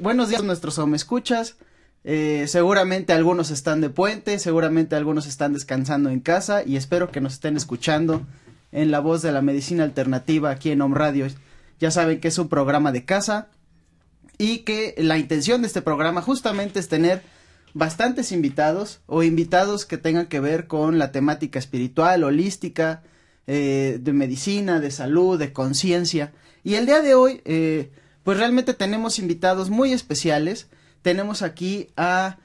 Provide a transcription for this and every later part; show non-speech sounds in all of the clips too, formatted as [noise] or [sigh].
buenos días a nuestros e escuchas. Eh, seguramente algunos están de puente, seguramente algunos están descansando en casa y espero que nos estén escuchando en la voz de la medicina alternativa aquí en Home Radio. Ya saben que es un programa de casa y que la intención de este programa justamente es tener bastantes invitados o invitados que tengan que ver con la temática espiritual, holística, eh, de medicina, de salud, de conciencia. Y el día de hoy eh, pues realmente tenemos invitados muy especiales. Tenemos aquí a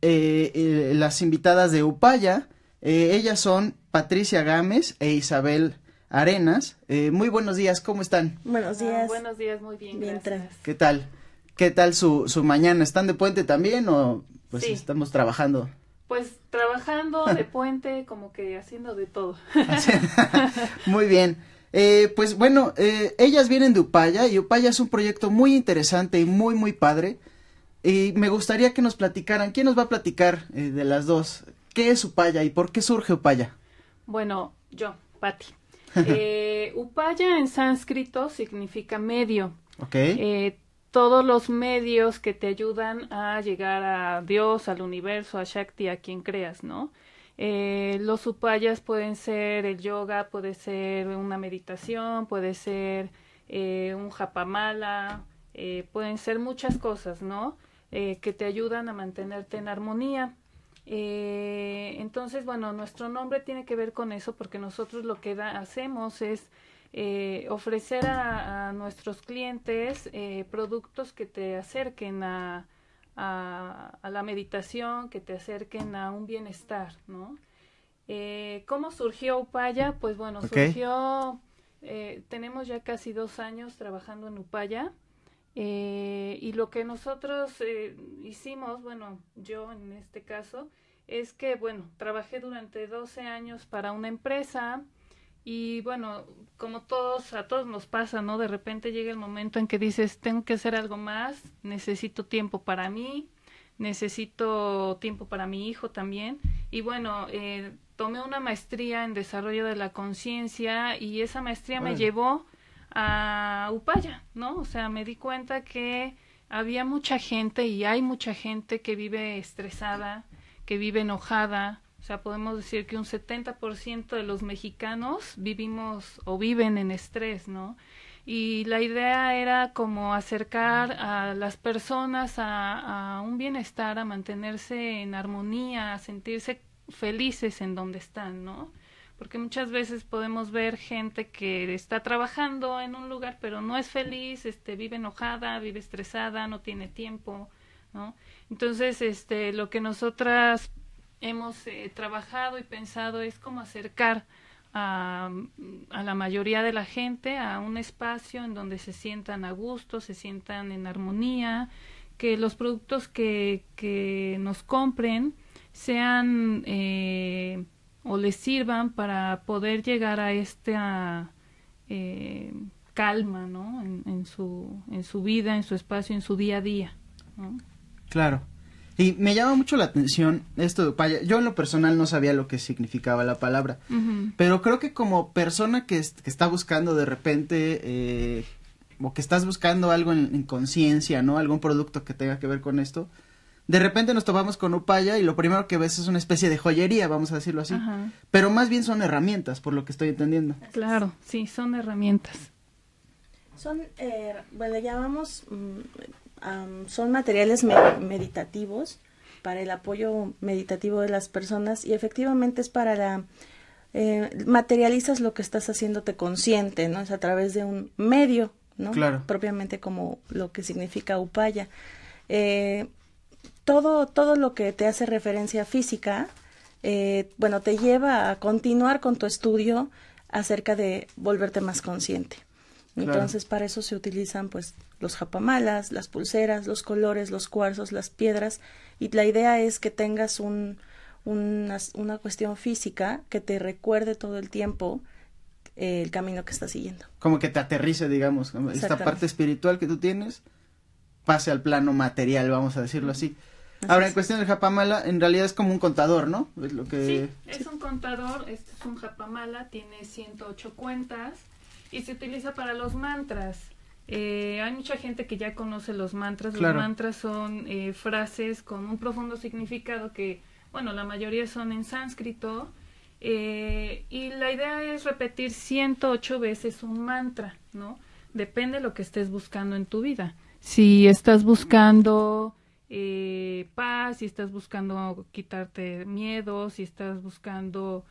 eh, eh, las invitadas de Upaya. Eh, ellas son Patricia Gámez e Isabel Arenas. muy buenos días, ¿cómo están? Buenos días. buenos días, muy bien. ¿Qué tal? ¿Qué tal su, su mañana? ¿Están de puente también o pues estamos trabajando? Pues trabajando de puente, como que haciendo de todo. [laughs] [laughs] muy bien. Eh, pues bueno, eh, ellas vienen de Upaya y Upaya es un proyecto muy interesante y muy, muy padre. Y me gustaría que nos platicaran, ¿quién nos va a platicar eh, de las dos? ¿Qué es Upaya y por qué surge Upaya? Bueno, yo, Patti. [laughs] Upaya en sánscrito significa medio. Ok. todos los medios que te ayudan a llegar a Dios, al universo, a Shakti, a quien creas, ¿no? Eh, los upayas pueden ser el yoga, puede ser una meditación, puede ser eh, un japamala, eh, pueden ser muchas cosas, ¿no? que te ayudan a mantenerte en armonía. entonces, bueno, nuestro nombre tiene que ver con eso porque nosotros lo que hacemos es ofrecer a, nuestros clientes productos que te acerquen a, a, la meditación, que te acerquen a un bienestar, ¿no? Eh, ¿Cómo surgió Upaya? Pues bueno, surgió, eh, tenemos ya casi dos años trabajando en Upaya eh, y lo que nosotros hicimos, bueno, yo en este caso, es que, bueno, trabajé durante 12 años para una empresa, y bueno, como todos, a todos nos pasa, ¿no? De repente llega el momento en que dices, tengo que hacer algo más, necesito tiempo para mí, necesito tiempo para mi hijo también. Y bueno, eh, tomé una maestría en desarrollo de la conciencia y esa maestría me llevó a Upaya, ¿no? O sea, me di cuenta que había mucha gente y hay mucha gente que vive estresada, que vive enojada, o sea, podemos decir que un 70% de los mexicanos vivimos o viven en estrés, ¿no? Y la idea era como acercar a las personas a, un bienestar, a mantenerse en armonía, a sentirse felices en donde están, ¿no? Porque muchas veces podemos ver gente que está trabajando en un lugar pero no es feliz, este, vive enojada, vive estresada, no tiene tiempo, ¿no? Entonces, este, lo que nosotras hemos eh, trabajado y pensado es como acercar a, la mayoría de la gente a un espacio en donde se sientan a gusto, se sientan en armonía, que los productos que, nos compren sean eh, o les sirvan para poder llegar a esta eh, calma ¿no? En, su, vida, en su espacio, en su día a día. Claro. Y me llama mucho la atención esto de upaya. Yo en lo personal no sabía lo que significaba la palabra, pero creo que como persona que, está buscando de repente, eh, o que estás buscando algo en, conciencia, ¿no? Algún producto que tenga que ver con esto, de repente nos topamos con Upaya y lo primero que ves es una especie de joyería, vamos a decirlo así. Pero más bien son herramientas, por lo que estoy entendiendo. Claro, sí, son herramientas. Son, eh, bueno, llamamos, mm, son materiales meditativos para el apoyo meditativo de las personas y efectivamente es para la... Eh, materializas lo que estás haciéndote consciente, ¿no? Es a través de un medio, ¿no? Claro. Propiamente como lo que significa upaya. Eh, todo, todo lo que te hace referencia física, eh, bueno, te lleva a continuar con tu estudio acerca de volverte más consciente. Entonces, para eso se utilizan, pues, los japamalas, las pulseras, los colores, los cuarzos, las piedras, y la idea es que tengas una, cuestión física que te recuerde todo el tiempo eh, el camino que estás siguiendo. Como que te aterrice, digamos, esta parte espiritual que tú tienes pase al plano material, vamos a decirlo así. Ahora, en cuestión del japamala, en realidad es como un contador, ¿no? Es lo que... Sí, es un contador, este es un japamala, tiene 108 cuentas y se utiliza para los mantras. Eh, hay mucha gente que ya conoce los mantras. Los mantras son eh, frases con un profundo significado que, bueno, la mayoría son en sánscrito. Eh, y la idea es repetir 108 veces un mantra, ¿no? Depende de lo que estés buscando en tu vida. Si estás buscando paz, si estás buscando quitarte miedo, si estás buscando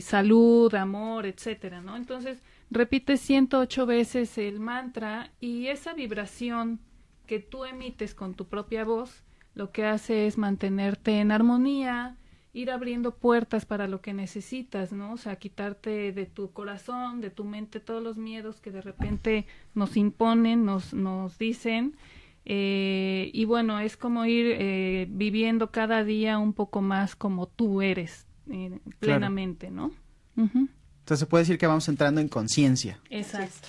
salud, amor, etcétera, ¿no? Entonces, Repite 108 veces el mantra y esa vibración que tú emites con tu propia voz lo que hace es mantenerte en armonía, ir abriendo puertas para lo que necesitas, ¿no? O sea, quitarte de tu corazón, de tu mente todos los miedos que de repente nos imponen, nos, nos dicen. Eh, y bueno, es como ir eh, viviendo cada día un poco más como tú eres eh, plenamente, ¿no? Entonces se puede decir que vamos entrando en conciencia. Exacto.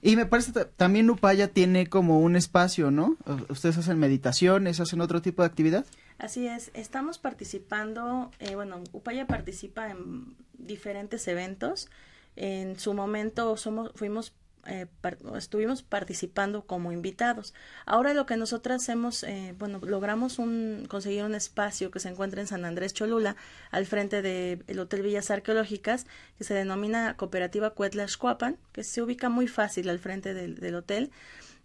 Y me parece también Upaya tiene como un espacio, ¿no? Ustedes hacen meditaciones, hacen otro tipo de actividad. Así es, estamos participando, eh, bueno, Upaya participa en diferentes eventos. En su momento somos, fuimos eh, estuvimos participando como invitados. Ahora lo que nosotras hemos, eh, bueno, logramos un, conseguir un espacio que se encuentra en San Andrés Cholula, al frente del Hotel Villas Arqueológicas, que se denomina Cooperativa Cuetla Xcuapan, que se ubica muy fácil al frente del, del hotel.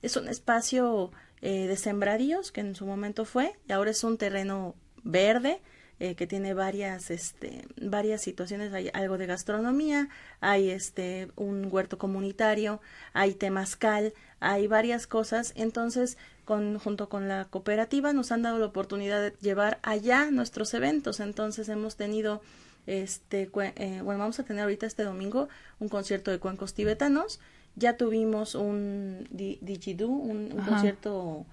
Es un espacio eh, de sembradíos, que en su momento fue, y ahora es un terreno verde, eh, que tiene varias, este, varias situaciones, hay algo de gastronomía, hay este, un huerto comunitario, hay temazcal, hay varias cosas, entonces con, junto con la cooperativa nos han dado la oportunidad de llevar allá nuestros eventos, entonces hemos tenido este, eh, bueno, vamos a tener ahorita este domingo un concierto de cuencos tibetanos, ya tuvimos un di, un, concierto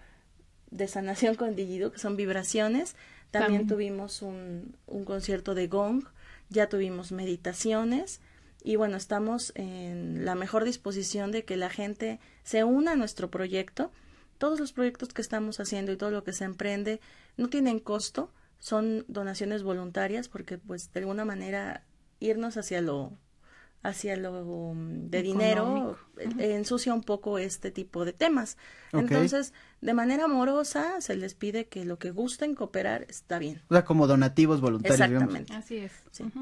de sanación con Digidú, que son vibraciones, también, tuvimos un, un, concierto de gong, ya tuvimos meditaciones y bueno, estamos en la mejor disposición de que la gente se una a nuestro proyecto. Todos los proyectos que estamos haciendo y todo lo que se emprende no tienen costo, son donaciones voluntarias porque pues de alguna manera irnos hacia lo hacia lo mm, de dinero ensucia un poco este tipo de temas. Entonces, de manera amorosa se les pide que lo que gusten cooperar está bien. O sea, como donativos voluntarios. Exactamente. Así es.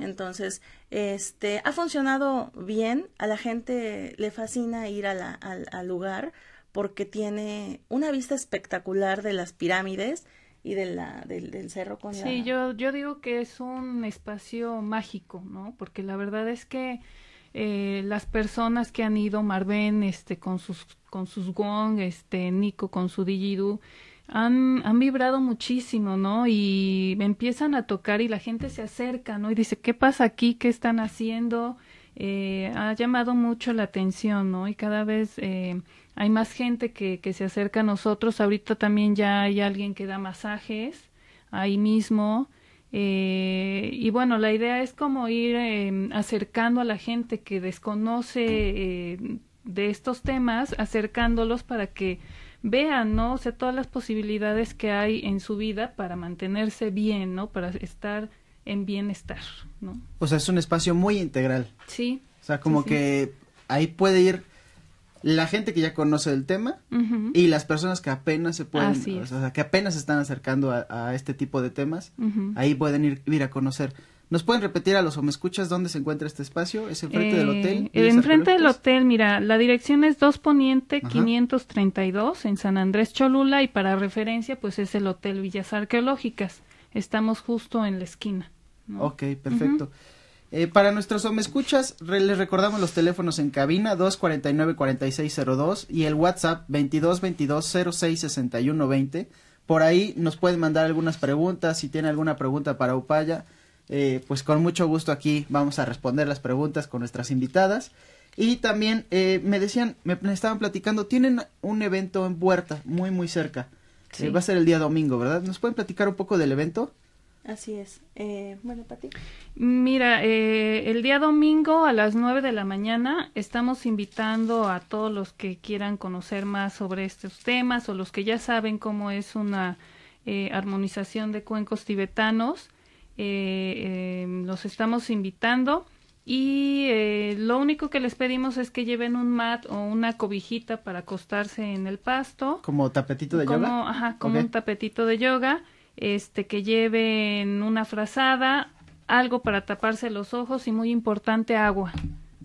Entonces, este ha funcionado bien, a la gente le fascina ir al, al lugar porque tiene una vista espectacular de las pirámides y de la, del, del cerro con la... yo, yo digo que es un espacio mágico, ¿no? Porque la verdad es que eh, las personas que han ido, Marben este, con sus, con sus gong, este, Nico con su Digidu, han, han vibrado muchísimo, ¿no? Y empiezan a tocar y la gente se acerca, ¿no? Y dice, ¿qué pasa aquí? ¿Qué están haciendo? Eh, ha llamado mucho la atención, ¿no? Y cada vez eh, hay más gente que, que se acerca a nosotros. Ahorita también ya hay alguien que da masajes ahí mismo. Eh, y bueno, la idea es como ir em, acercando a la gente que desconoce eh, de estos temas, acercándolos para que vean, ¿no? O sea, todas las posibilidades que hay en su vida para mantenerse bien, ¿no? Para estar en bienestar, ¿no? O sea, es un espacio muy integral. Sí. O sea, como que ahí puede ir la gente que ya conoce el tema y las personas que apenas se pueden, o sea, que apenas se están acercando a, este tipo de temas, ahí pueden ir, ir a conocer. ¿Nos pueden repetir a los o me escuchas dónde se encuentra este espacio? ¿Es enfrente del eh, hotel? Eh, enfrente del hotel, mira, la dirección es 2 Poniente 532 en San Andrés Cholula y para referencia pues es el Hotel Villas Arqueológicas. Estamos justo en la esquina. Okay, Ok, perfecto. Eh, para nuestros escuchas les recordamos los teléfonos en cabina 249-4602 y el WhatsApp 2222-066120. Por ahí nos pueden mandar algunas preguntas. Si tiene alguna pregunta para Upaya, eh, pues con mucho gusto aquí vamos a responder las preguntas con nuestras invitadas. Y también eh, me decían, me, estaban platicando, tienen un evento en Puerta, muy, muy cerca. Sí. va a ser el día domingo, ¿verdad? ¿Nos pueden platicar un poco del evento? Así es. Eh, bueno, Pati. Mira, eh, el día domingo a las nueve de la mañana estamos invitando a todos los que quieran conocer más sobre estos temas o los que ya saben cómo es una eh, armonización de cuencos tibetanos. Eh, em, los estamos invitando y eh, lo único que les pedimos es que lleven un mat o una cobijita para acostarse en el pasto. ¿Como tapetito de yoga? Ajá, como un tapetito de yoga este, que lleven una frazada, algo para taparse los ojos y muy importante agua,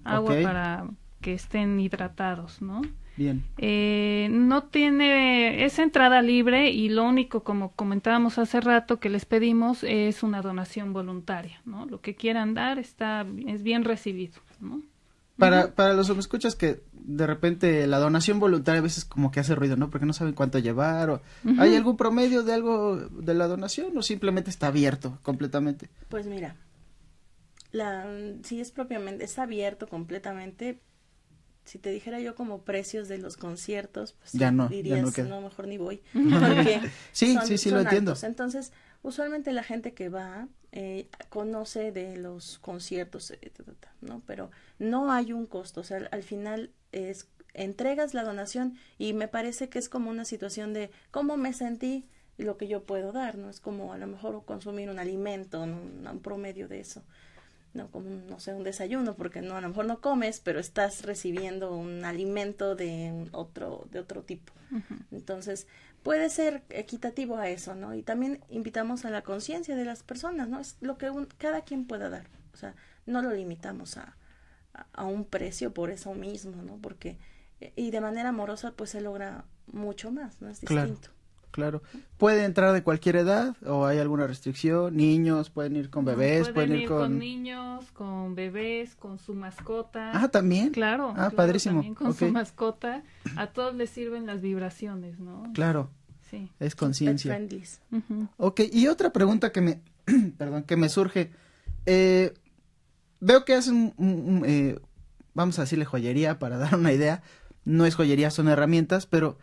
agua para que estén hidratados, ¿no? Bien. Eh, no tiene, es entrada libre y lo único, como comentábamos hace rato, que les pedimos es una donación voluntaria, ¿no? Lo que quieran dar está, es bien recibido, ¿no? Para, los que para los escuchas que de repente la donación voluntaria a veces como que hace ruido, ¿no? Porque no saben cuánto llevar o ¿hay algún promedio de algo de la donación o simplemente está abierto completamente? Pues mira, la sí es propiamente es abierto completamente. Si te dijera yo como precios de los conciertos, pues ya no, dirías, no, no, mejor ni voy. [laughs] sí, sí, sí, lo entiendo. Entonces, usualmente la gente que va eh, conoce de los conciertos, eh, ¿no? Pero no hay un costo, o sea, al final es entregas la donación y me parece que es como una situación de cómo me sentí lo que yo puedo dar, ¿no? Es como a lo mejor consumir un alimento, un, promedio de eso, ¿no? Como, no sé, un desayuno, porque no, a lo mejor no comes, pero estás recibiendo un alimento de otro, de otro tipo. Entonces, puede ser equitativo a eso, ¿no? Y también invitamos a la conciencia de las personas, ¿no? Es lo que cada quien pueda dar, o sea, no lo limitamos a, a, un precio por eso mismo, ¿no? Porque, eh, y de manera amorosa, pues se logra mucho más, ¿no? Es distinto claro. ¿Puede entrar de cualquier edad o hay alguna restricción? ¿Niños pueden ir con bebés? pueden, ir, con... niños, con bebés, con su mascota. Ah, también. Claro. Ah, padrísimo. con su mascota. A todos les sirven las vibraciones, ¿no? Claro. Sí. Es conciencia. Ok, y otra pregunta que me, [clears throat] perdón, que me surge. Eh, veo que hacen, eh, vamos a decirle joyería para [laughs] dar una idea. No es joyería, son herramientas, pero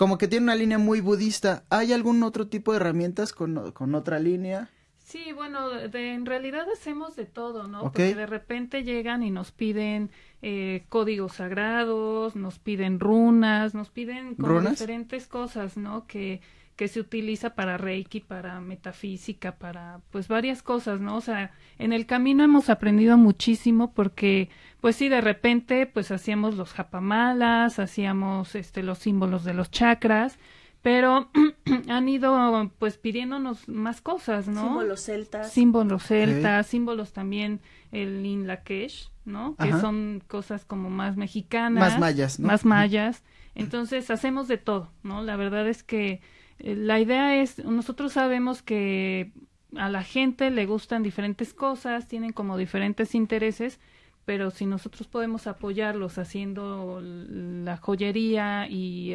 como que tiene una línea muy budista. ¿Hay algún otro tipo de herramientas con, con otra línea? Sí, bueno, en realidad hacemos de todo, ¿no? Porque de repente llegan y nos piden eh, códigos sagrados, nos piden runas, nos piden diferentes cosas, ¿no? Que que se utiliza para Reiki, para metafísica, para pues varias cosas, ¿no? O sea, en el camino hemos aprendido muchísimo porque pues sí, de repente pues hacíamos los japamalas, hacíamos este los símbolos de los chakras, pero [clears throat] han ido pues pidiéndonos más cosas, ¿no? Símbolos celtas. Símbolos celtas, símbolos también el Inlakesh, ¿no? Que son cosas como más mexicanas. Más mayas, ¿no? Más mayas. Entonces hacemos de todo, ¿no? La verdad es que la idea es, nosotros sabemos que a la gente le gustan diferentes cosas, tienen como diferentes intereses, pero si nosotros podemos apoyarlos haciendo la joyería y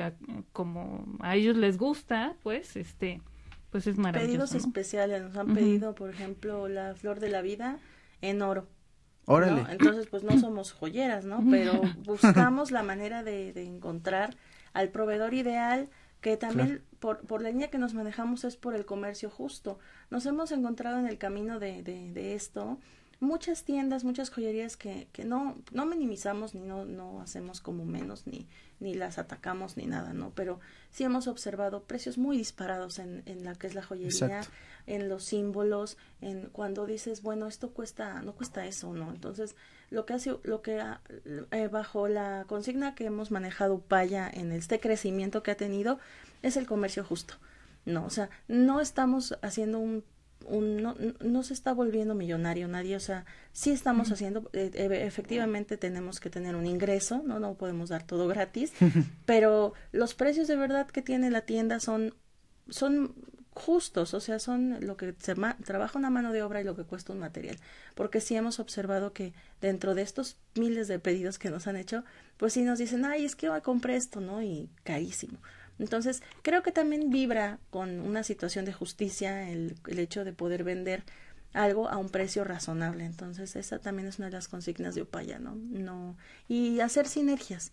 como a ellos les gusta, pues este pues es maravilloso. Pedidos especiales, nos han pedido, por ejemplo, la flor de la vida en oro. Órale. Entonces, pues no somos joyeras, ¿no? Pero buscamos la manera de encontrar al proveedor ideal, que también por, por, la línea que nos manejamos es por el comercio justo. Nos hemos encontrado en el camino de, de, esto muchas tiendas, muchas joyerías que, que no, no minimizamos ni no, no hacemos como menos, ni, ni las atacamos ni nada, ¿no? Pero sí hemos observado precios muy disparados en, en la que es la joyería, en los símbolos, en cuando dices, bueno, esto cuesta, no cuesta eso, ¿no? Entonces, lo que hace, lo que eh, bajo la consigna que hemos manejado Paya en este crecimiento que ha tenido es el comercio justo. No, o sea, no estamos haciendo un, un no, se está volviendo millonario nadie, o sea, sí estamos haciendo, eh, eh, efectivamente tenemos que tener un ingreso, no, no podemos dar todo gratis, [laughs] pero los precios de verdad que tiene la tienda son son justos, o sea, son lo que se trabaja una mano de obra y lo que cuesta un material, porque sí hemos observado que dentro de estos miles de pedidos que nos han hecho, pues sí nos dicen, ay, es que a compré esto, ¿no? Y carísimo. Entonces, creo que también vibra con una situación de justicia el, el hecho de poder vender algo a un precio razonable. Entonces, esa también es una de las consignas de Upaya, ¿no? No y hacer sinergias,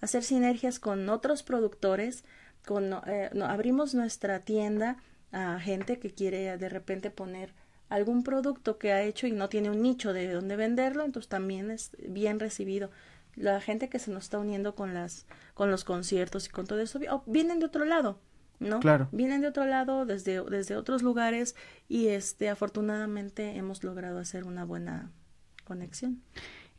hacer sinergias con otros productores, con eh, abrimos nuestra tienda a gente que quiere de repente poner algún producto que ha hecho y no tiene un nicho de dónde venderlo, entonces también es bien recibido. La gente que se nos está uniendo con las con los conciertos y con todo eso vienen de otro lado, ¿no? Claro. Vienen de otro lado, desde desde otros lugares y este afortunadamente hemos logrado hacer una buena conexión.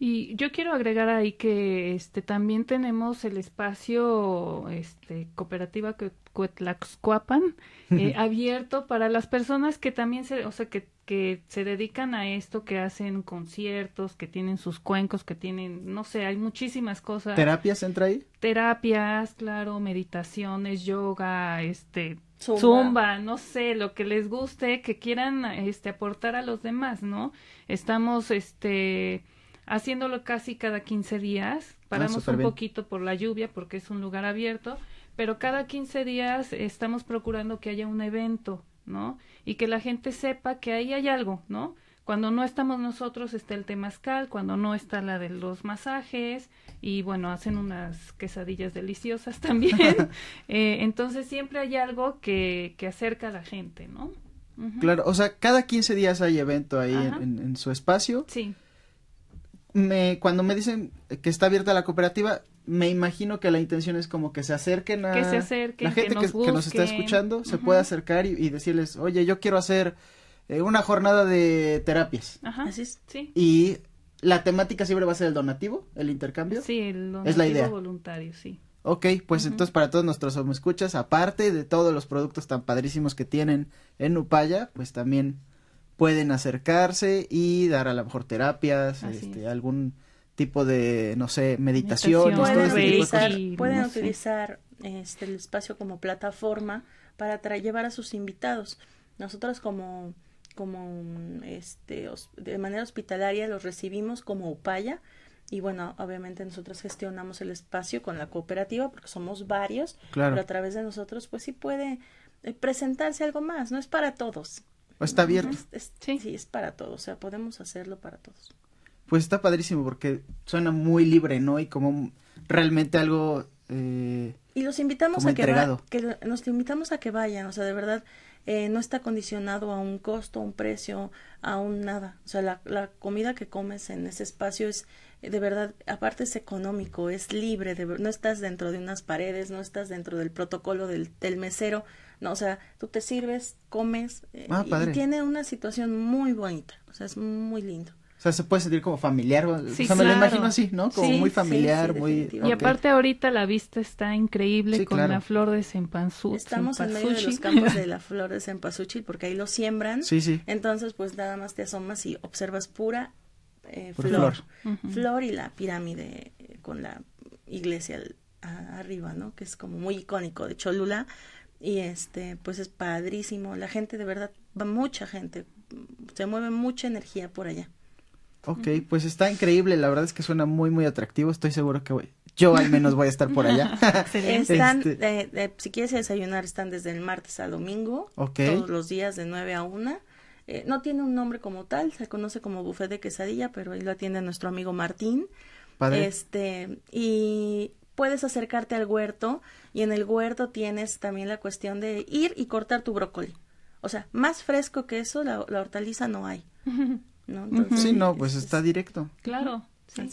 Y yo quiero agregar ahí que este también tenemos el espacio este cooperativa Cuetlaxcuapan [laughs] eh, abierto para las personas que también se, o sea, que, que se dedican a esto, que hacen conciertos, que tienen sus cuencos, que tienen, no sé, hay muchísimas cosas. ¿Terapias entra ahí? Terapias, claro, meditaciones, yoga, este Zumba. Zumba. no sé, lo que les guste, que quieran este aportar a los demás, ¿no? Estamos este haciéndolo casi cada 15 días. Ah, Paramos un poquito por la lluvia porque es un lugar abierto, pero cada 15 días estamos procurando que haya un evento, ¿no? Y que la gente sepa que ahí hay algo, ¿no? Cuando no estamos nosotros está el temazcal, cuando no está la de los masajes y bueno, hacen unas quesadillas deliciosas [laughs] también. [laughs] Eh, entonces siempre hay algo que, que acerca a la gente, ¿no? Claro, o sea, cada 15 días hay evento ahí en su espacio. Sí cuando me dicen que está abierta la cooperativa, me imagino que la intención es como que se acerquen a la gente que nos, está escuchando, se pueda acercar y, decirles, oye, yo quiero hacer eh, una jornada de terapias. Ajá, Sí. Y la temática siempre va a ser el donativo, el intercambio. Sí, el donativo es la idea. voluntario, sí. Ok, pues entonces para todos nuestros escuchas, aparte de todos los productos tan padrísimos que tienen en Upaya, pues también pueden acercarse y dar a lo mejor terapias, este, algún tipo de, no sé, meditación. Pueden utilizar, pueden utilizar este, el espacio como plataforma para llevar a sus invitados. Nosotros como como este de manera hospitalaria los recibimos como upaya y bueno, obviamente nosotros gestionamos el espacio con la cooperativa porque somos varios, pero a través de nosotros pues sí puede eh, presentarse algo más, no es para todos. Está abierto. sí. sí, es para todos, o sea, podemos hacerlo para todos. Pues está padrísimo porque suena muy libre, ¿no? Y como realmente algo... Eh, y los invitamos a que, nos invitamos a que vayan, o sea, de verdad eh, no está condicionado a un costo, a un precio, a un nada. O sea, la, comida que comes en ese espacio es eh, de verdad, aparte es económico, es libre, de, no estás dentro de unas paredes, no estás dentro del protocolo del, del mesero. No, o sea, tú te sirves, comes eh, ah, y tiene una situación muy bonita, o sea, es muy lindo. O sea, se puede sentir como familiar, o sea, me lo imagino así, ¿no? Como muy familiar, muy... Y aparte ahorita la vista está increíble con la flor de cempasúchil. Estamos en medio de los campos de [laughs] la flor de cempasúchil porque ahí lo siembran. Sí, sí. Entonces, pues nada más te asomas y observas pura eh, flor. Flor. y la pirámide eh, con la iglesia arriba, ¿no? Que es como muy icónico de Cholula y este pues es padrísimo la gente de verdad va mucha gente se mueve mucha energía por allá Ok, pues está increíble, la verdad es que suena muy muy atractivo, estoy seguro que voy, yo al menos voy a estar por allá. [laughs] están, este eh, eh, si quieres desayunar, están desde el martes al domingo, todos los días de nueve a una. Eh, no tiene un nombre como tal, se conoce como buffet de quesadilla, pero ahí lo atiende nuestro amigo Martín. Este, y puedes acercarte al huerto, y en el huerto tienes también la cuestión de ir y cortar tu brócoli. O sea, más fresco que eso, la, hortaliza no hay. sí, no, pues está directo. Claro.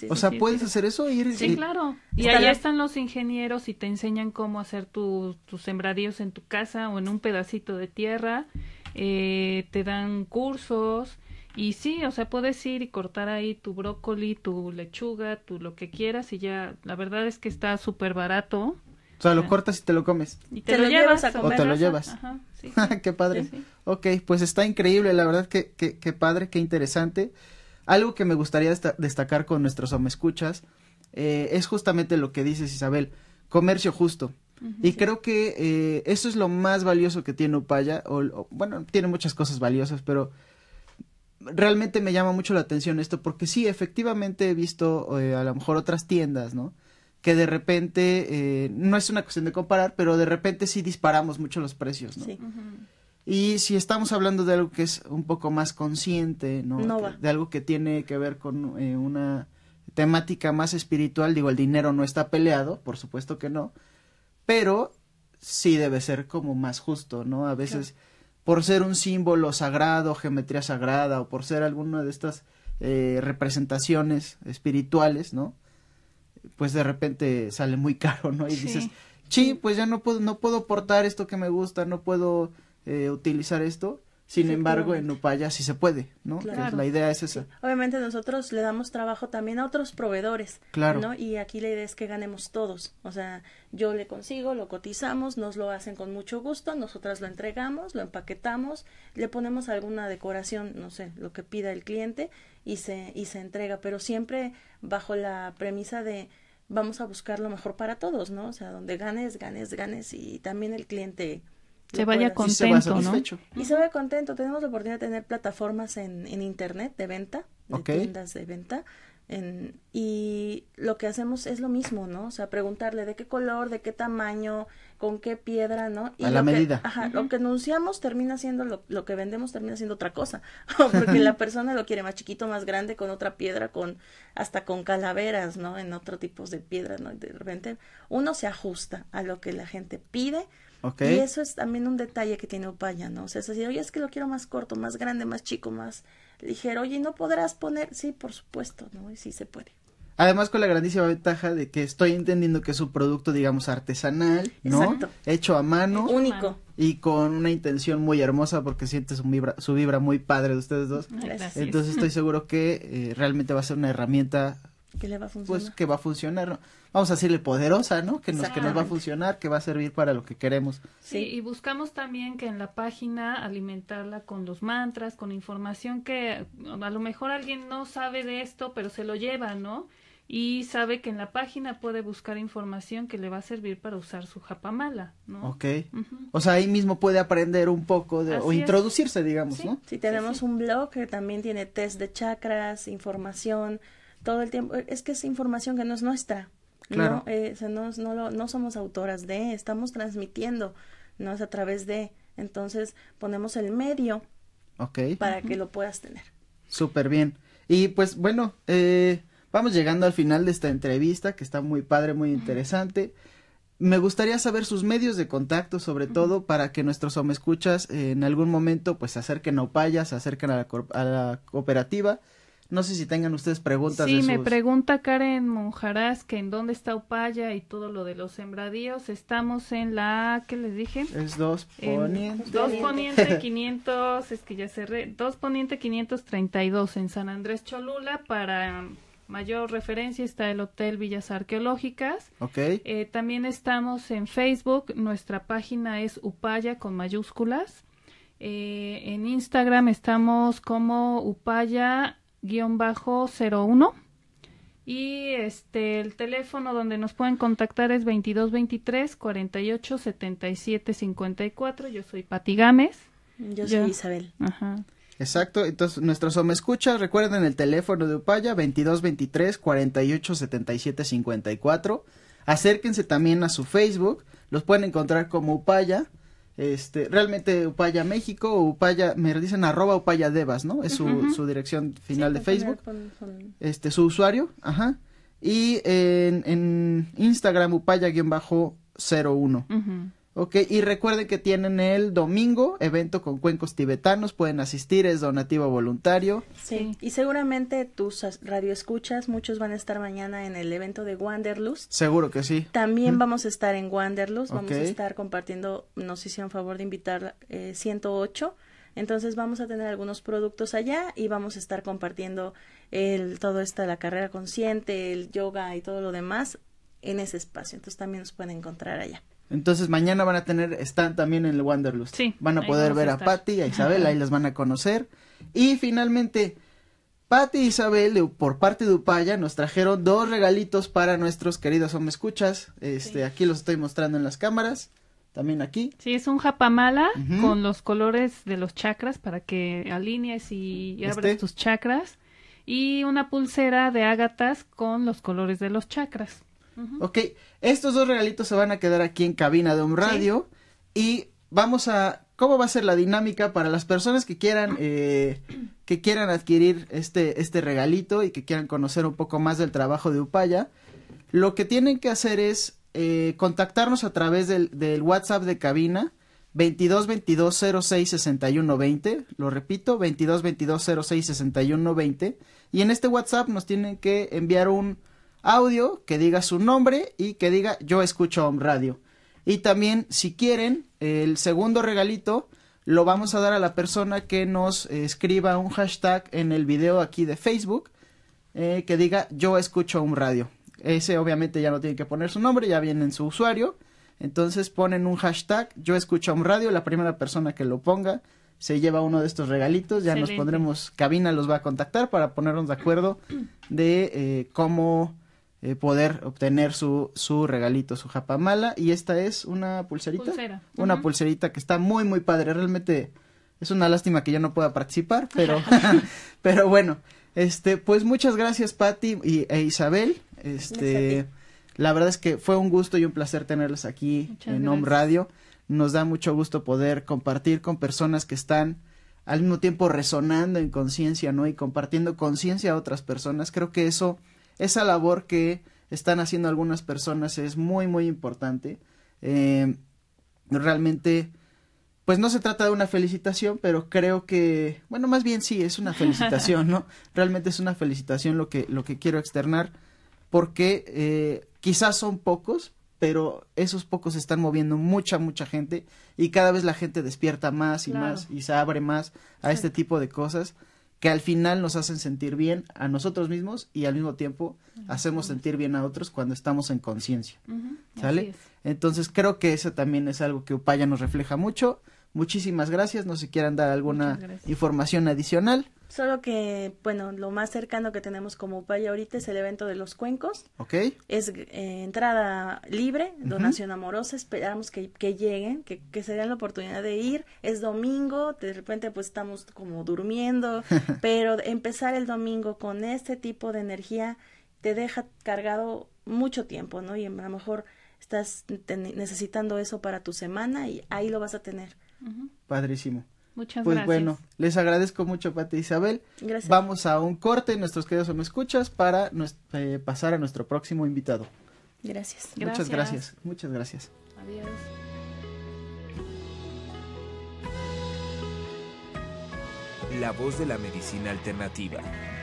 o sea, puedes hacer eso ir Sí, claro. Y allá están los ingenieros y te enseñan cómo hacer tus sembradíos en tu casa o en un pedacito de tierra. Eh, te dan cursos. Y sí, o sea, puedes ir y cortar ahí tu brócoli, tu lechuga, tu lo que quieras y ya, la verdad es que está súper barato o sea, lo cortas y te lo comes. Y te, lo, llevas a comer. O te lo llevas. Ajá, sí, [laughs] qué padre. ok, pues está increíble, la verdad que, padre, qué interesante. Algo que me gustaría destacar con nuestros homescuchas eh, es justamente lo que dices, Isabel, comercio justo. y creo que eh, eso es lo más valioso que tiene Upaya, o, bueno, tiene muchas cosas valiosas, pero realmente me llama mucho la atención esto, porque sí, efectivamente he visto eh, a lo mejor otras tiendas, ¿no? que de repente, eh, no es una cuestión de comparar, pero de repente sí disparamos mucho los precios, ¿no? Y si estamos hablando de algo que es un poco más consciente, ¿no? De algo que tiene que ver con eh, una temática más espiritual, digo, el dinero no está peleado, por supuesto que no, pero sí debe ser como más justo, ¿no? A veces por ser un símbolo sagrado, geometría sagrada, o por ser alguna de estas eh, representaciones espirituales, ¿no? pues de repente sale muy [laughs] caro, ¿no? Y dices, sí, pues ya no puedo, no puedo portar esto que me gusta, no puedo eh, utilizar esto. Sin embargo, en Upaya sí se puede, ¿no? la idea es esa. Obviamente nosotros le damos trabajo también a otros proveedores, claro. ¿no? Y aquí la idea es que ganemos todos. O sea, yo le consigo, lo cotizamos, nos lo hacen con mucho gusto, nosotras lo entregamos, lo empaquetamos, le ponemos alguna decoración, no sé, lo que pida el cliente y se y se entrega, pero siempre bajo la premisa de vamos a buscar lo mejor para todos, ¿no? O sea, donde ganes, ganes, ganes y también el cliente se vaya contento, ¿no? Y se vaya contento. Tenemos la oportunidad de tener plataformas en, en internet de venta, de tiendas de venta. En, y lo que hacemos es lo mismo, ¿no? O sea, preguntarle de qué color, de qué tamaño, con qué piedra, ¿no? Y a la medida. ajá, lo que anunciamos termina siendo, lo, que vendemos termina siendo otra cosa, [laughs] porque la persona lo quiere más chiquito, más grande, con otra piedra, con hasta con calaveras, ¿no? En otro tipo de piedra, ¿no? De repente uno se ajusta a lo que la gente pide, y eso es también un detalle que tiene Opaña, ¿no? O sea, es decir, oye, es que lo quiero más corto, más grande, más chico, más ligero. Oye, ¿no podrás poner? Sí, por supuesto, ¿no? Y sí se puede. Además con la grandísima ventaja de que estoy entendiendo que es un producto, digamos, artesanal, ¿no? Exacto. Hecho a mano. Eh, único. Y con una intención muy hermosa porque sientes su vibra, su vibra muy padre de ustedes dos. Entonces estoy seguro que eh, realmente va a ser una herramienta que le va a funcionar. Pues que va a funcionar, vamos a decirle poderosa, ¿no? Que nos, que nos va a funcionar, que va a servir para lo que queremos. Sí, y buscamos también que en la página alimentarla con los mantras, con información que a lo mejor alguien no sabe de esto, pero se lo lleva, ¿no? Y sabe que en la página puede buscar información que le va a servir para usar su japamala, ¿no? Ok. O sea, ahí mismo puede aprender un poco de, o introducirse, digamos, ¿no? Sí, tenemos un blog que también tiene test de chakras, información, todo el tiempo. Es que es información que no es nuestra. No, eh, no, somos autoras de, estamos transmitiendo, no es a través de. Entonces ponemos el medio okay. para que lo puedas tener. Súper bien. Y pues bueno, eh, vamos llegando al final de esta entrevista que está muy padre, muy interesante. Me gustaría saber sus medios de contacto, sobre todo para que nuestros homescuchas escuchas en algún momento pues se acerquen a Opaya, se acerquen a la cooperativa no sé si tengan ustedes preguntas. Sí, me pregunta Karen Monjaraz que en dónde está Upaya y todo lo de los sembradíos. Estamos en la, ¿qué les dije? Es Dos poniente. poniente 500, es que ya cerré. Dos poniente 532 en San Andrés Cholula. Para mayor referencia está el Hotel Villas Arqueológicas. Ok. Eh, también estamos en Facebook. Nuestra página es Upaya con mayúsculas. Eh, en Instagram estamos como Upaya bajo 01 y este el teléfono donde nos pueden contactar es 2223 48 77 54. Yo soy Pati Gámez. Yo, soy Isabel. Ajá. Exacto, entonces nuestros me escucha, recuerden el teléfono de Upaya 2223 48 77 54. Acérquense también a su Facebook, los pueden encontrar como Upaya. Este, realmente Upaya México Upaya, me dicen arroba Upaya Devas, ¿no? Es su, su dirección final de Facebook. Este, su usuario, ajá. Y en, en Instagram Upaya-01. Uh Ok, y recuerden que tienen el domingo evento con cuencos tibetanos, pueden asistir, es donativo voluntario. Sí, y seguramente tus radio escuchas muchos van a estar mañana en el evento de Wanderlust. Seguro que sí. También vamos a estar en Wanderlust, vamos a estar compartiendo, nos hicieron favor de invitar 108, eh, entonces vamos a tener algunos productos allá y vamos a estar compartiendo el, todo esto la carrera consciente, el yoga y todo lo demás en ese espacio, entonces también nos pueden encontrar allá. Entonces mañana van a tener, están también en el Wanderlust. Sí, van a poder ver a, Patti, Patty, a Isabel, ahí las van a conocer. Y finalmente, Patty y Isabel, por parte de Upaya, nos trajeron dos regalitos para nuestros queridos hombres escuchas. Este, aquí los estoy mostrando en las cámaras. También aquí. Sí, es un japamala con los colores de los chakras para que alinees y abres este. tus chakras. Y una pulsera de ágatas con los colores de los chakras. Ok, estos dos regalitos se van a quedar aquí en cabina de un radio y vamos a... ¿Cómo va a ser la dinámica para las personas que quieran, eh, que quieran adquirir este, este regalito y que quieran conocer un poco más del trabajo de Upaya? Lo que tienen que hacer es eh, contactarnos a través del, WhatsApp de cabina 22 lo repito, 22 y en este WhatsApp nos tienen que enviar un audio, que diga su nombre y que diga yo escucho un Radio. Y también, si quieren, el segundo regalito lo vamos a dar a la persona que nos escriba un hashtag en el video aquí de Facebook eh, que diga yo escucho un radio. Ese obviamente ya no tiene que poner su nombre, ya viene en su usuario. Entonces ponen un hashtag yo escucho un radio, la primera persona que lo ponga se lleva uno de estos regalitos, ya nos pondremos, cabina los va a contactar para ponernos de acuerdo de eh, cómo eh, poder obtener su, su regalito, su japamala. Y esta es una pulserita. Una pulserita que está muy, muy padre. Realmente es una lástima que yo no pueda participar, pero, [laughs] [laughs] pero bueno. Este, pues muchas gracias, Patti y, e Isabel. Este, la verdad es que fue un gusto y un placer tenerlos aquí en Home Radio. Nos da mucho gusto poder compartir con personas que están al mismo tiempo resonando en conciencia, ¿no? Y compartiendo conciencia a otras personas. Creo que eso esa labor que están haciendo algunas personas es muy, muy importante. Eh, realmente, pues no se trata de una felicitación, pero creo que, bueno, más bien sí, es una [laughs] felicitación, ¿no? Realmente es una felicitación lo que, lo que quiero externar, porque eh, quizás son pocos, pero esos pocos están moviendo mucha, mucha gente y cada vez la gente despierta más y más y se abre más a este tipo de cosas que al final nos hacen sentir bien a nosotros mismos y al mismo tiempo hacemos sentir bien a otros cuando estamos en conciencia. ¿Sale? Entonces creo que eso también es algo que Upaya nos refleja mucho Muchísimas gracias. No sé si quieran dar alguna información adicional. Solo que, bueno, lo más cercano que tenemos como paya ahorita es el evento de los cuencos. Ok. Es eh, entrada libre, donación amorosa, esperamos que, lleguen, que, que se den la oportunidad de ir. Es domingo, de repente pues estamos como durmiendo, [laughs] pero empezar el domingo con este tipo de energía te deja cargado mucho tiempo, ¿no? Y a lo mejor estás necesitando eso para tu semana y ahí lo vas a tener Padrísimo. Muchas pues gracias. Pues bueno, les agradezco mucho, Pati e Isabel. Gracias. Vamos a un corte, nuestros queridos o me escuchas, para eh, pasar a nuestro próximo invitado. gracias. Muchas gracias. Muchas gracias. Adiós. La voz de la medicina alternativa,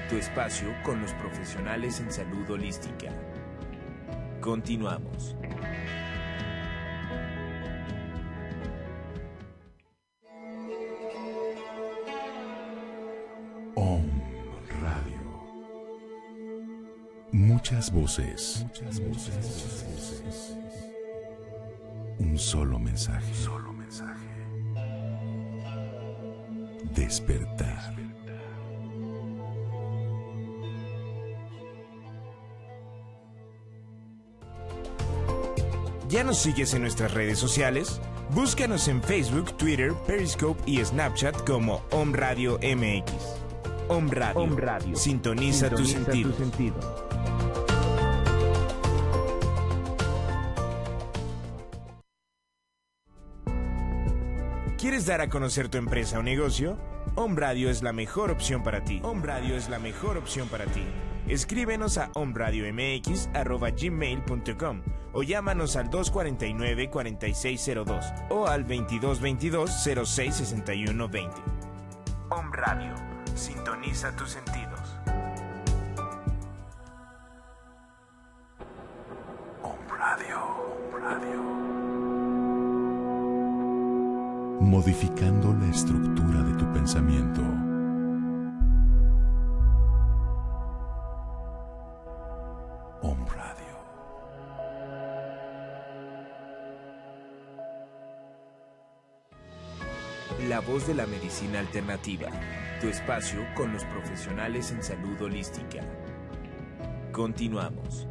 tu espacio con los profesionales en salud holística. Continuamos. Muchas voces. Un solo mensaje. solo Despertar. ¿Ya nos sigues en nuestras redes sociales? Búscanos en Facebook, Twitter, Periscope y Snapchat como Om Radio MX. Om Radio. Sintoniza, Tu sentido. ¿Quieres dar a conocer tu empresa o negocio? Home Radio es la mejor opción para ti. Home Radio es la mejor opción para ti. Escríbenos a homradiomx.gmail.com o llámanos al 249-4602 o al 2222-066120. Home Radio. Sintoniza tus sentidos. Home modificando la estructura de tu pensamiento. Om Radio. La voz de la medicina alternativa, tu espacio con los profesionales en salud holística. Continuamos.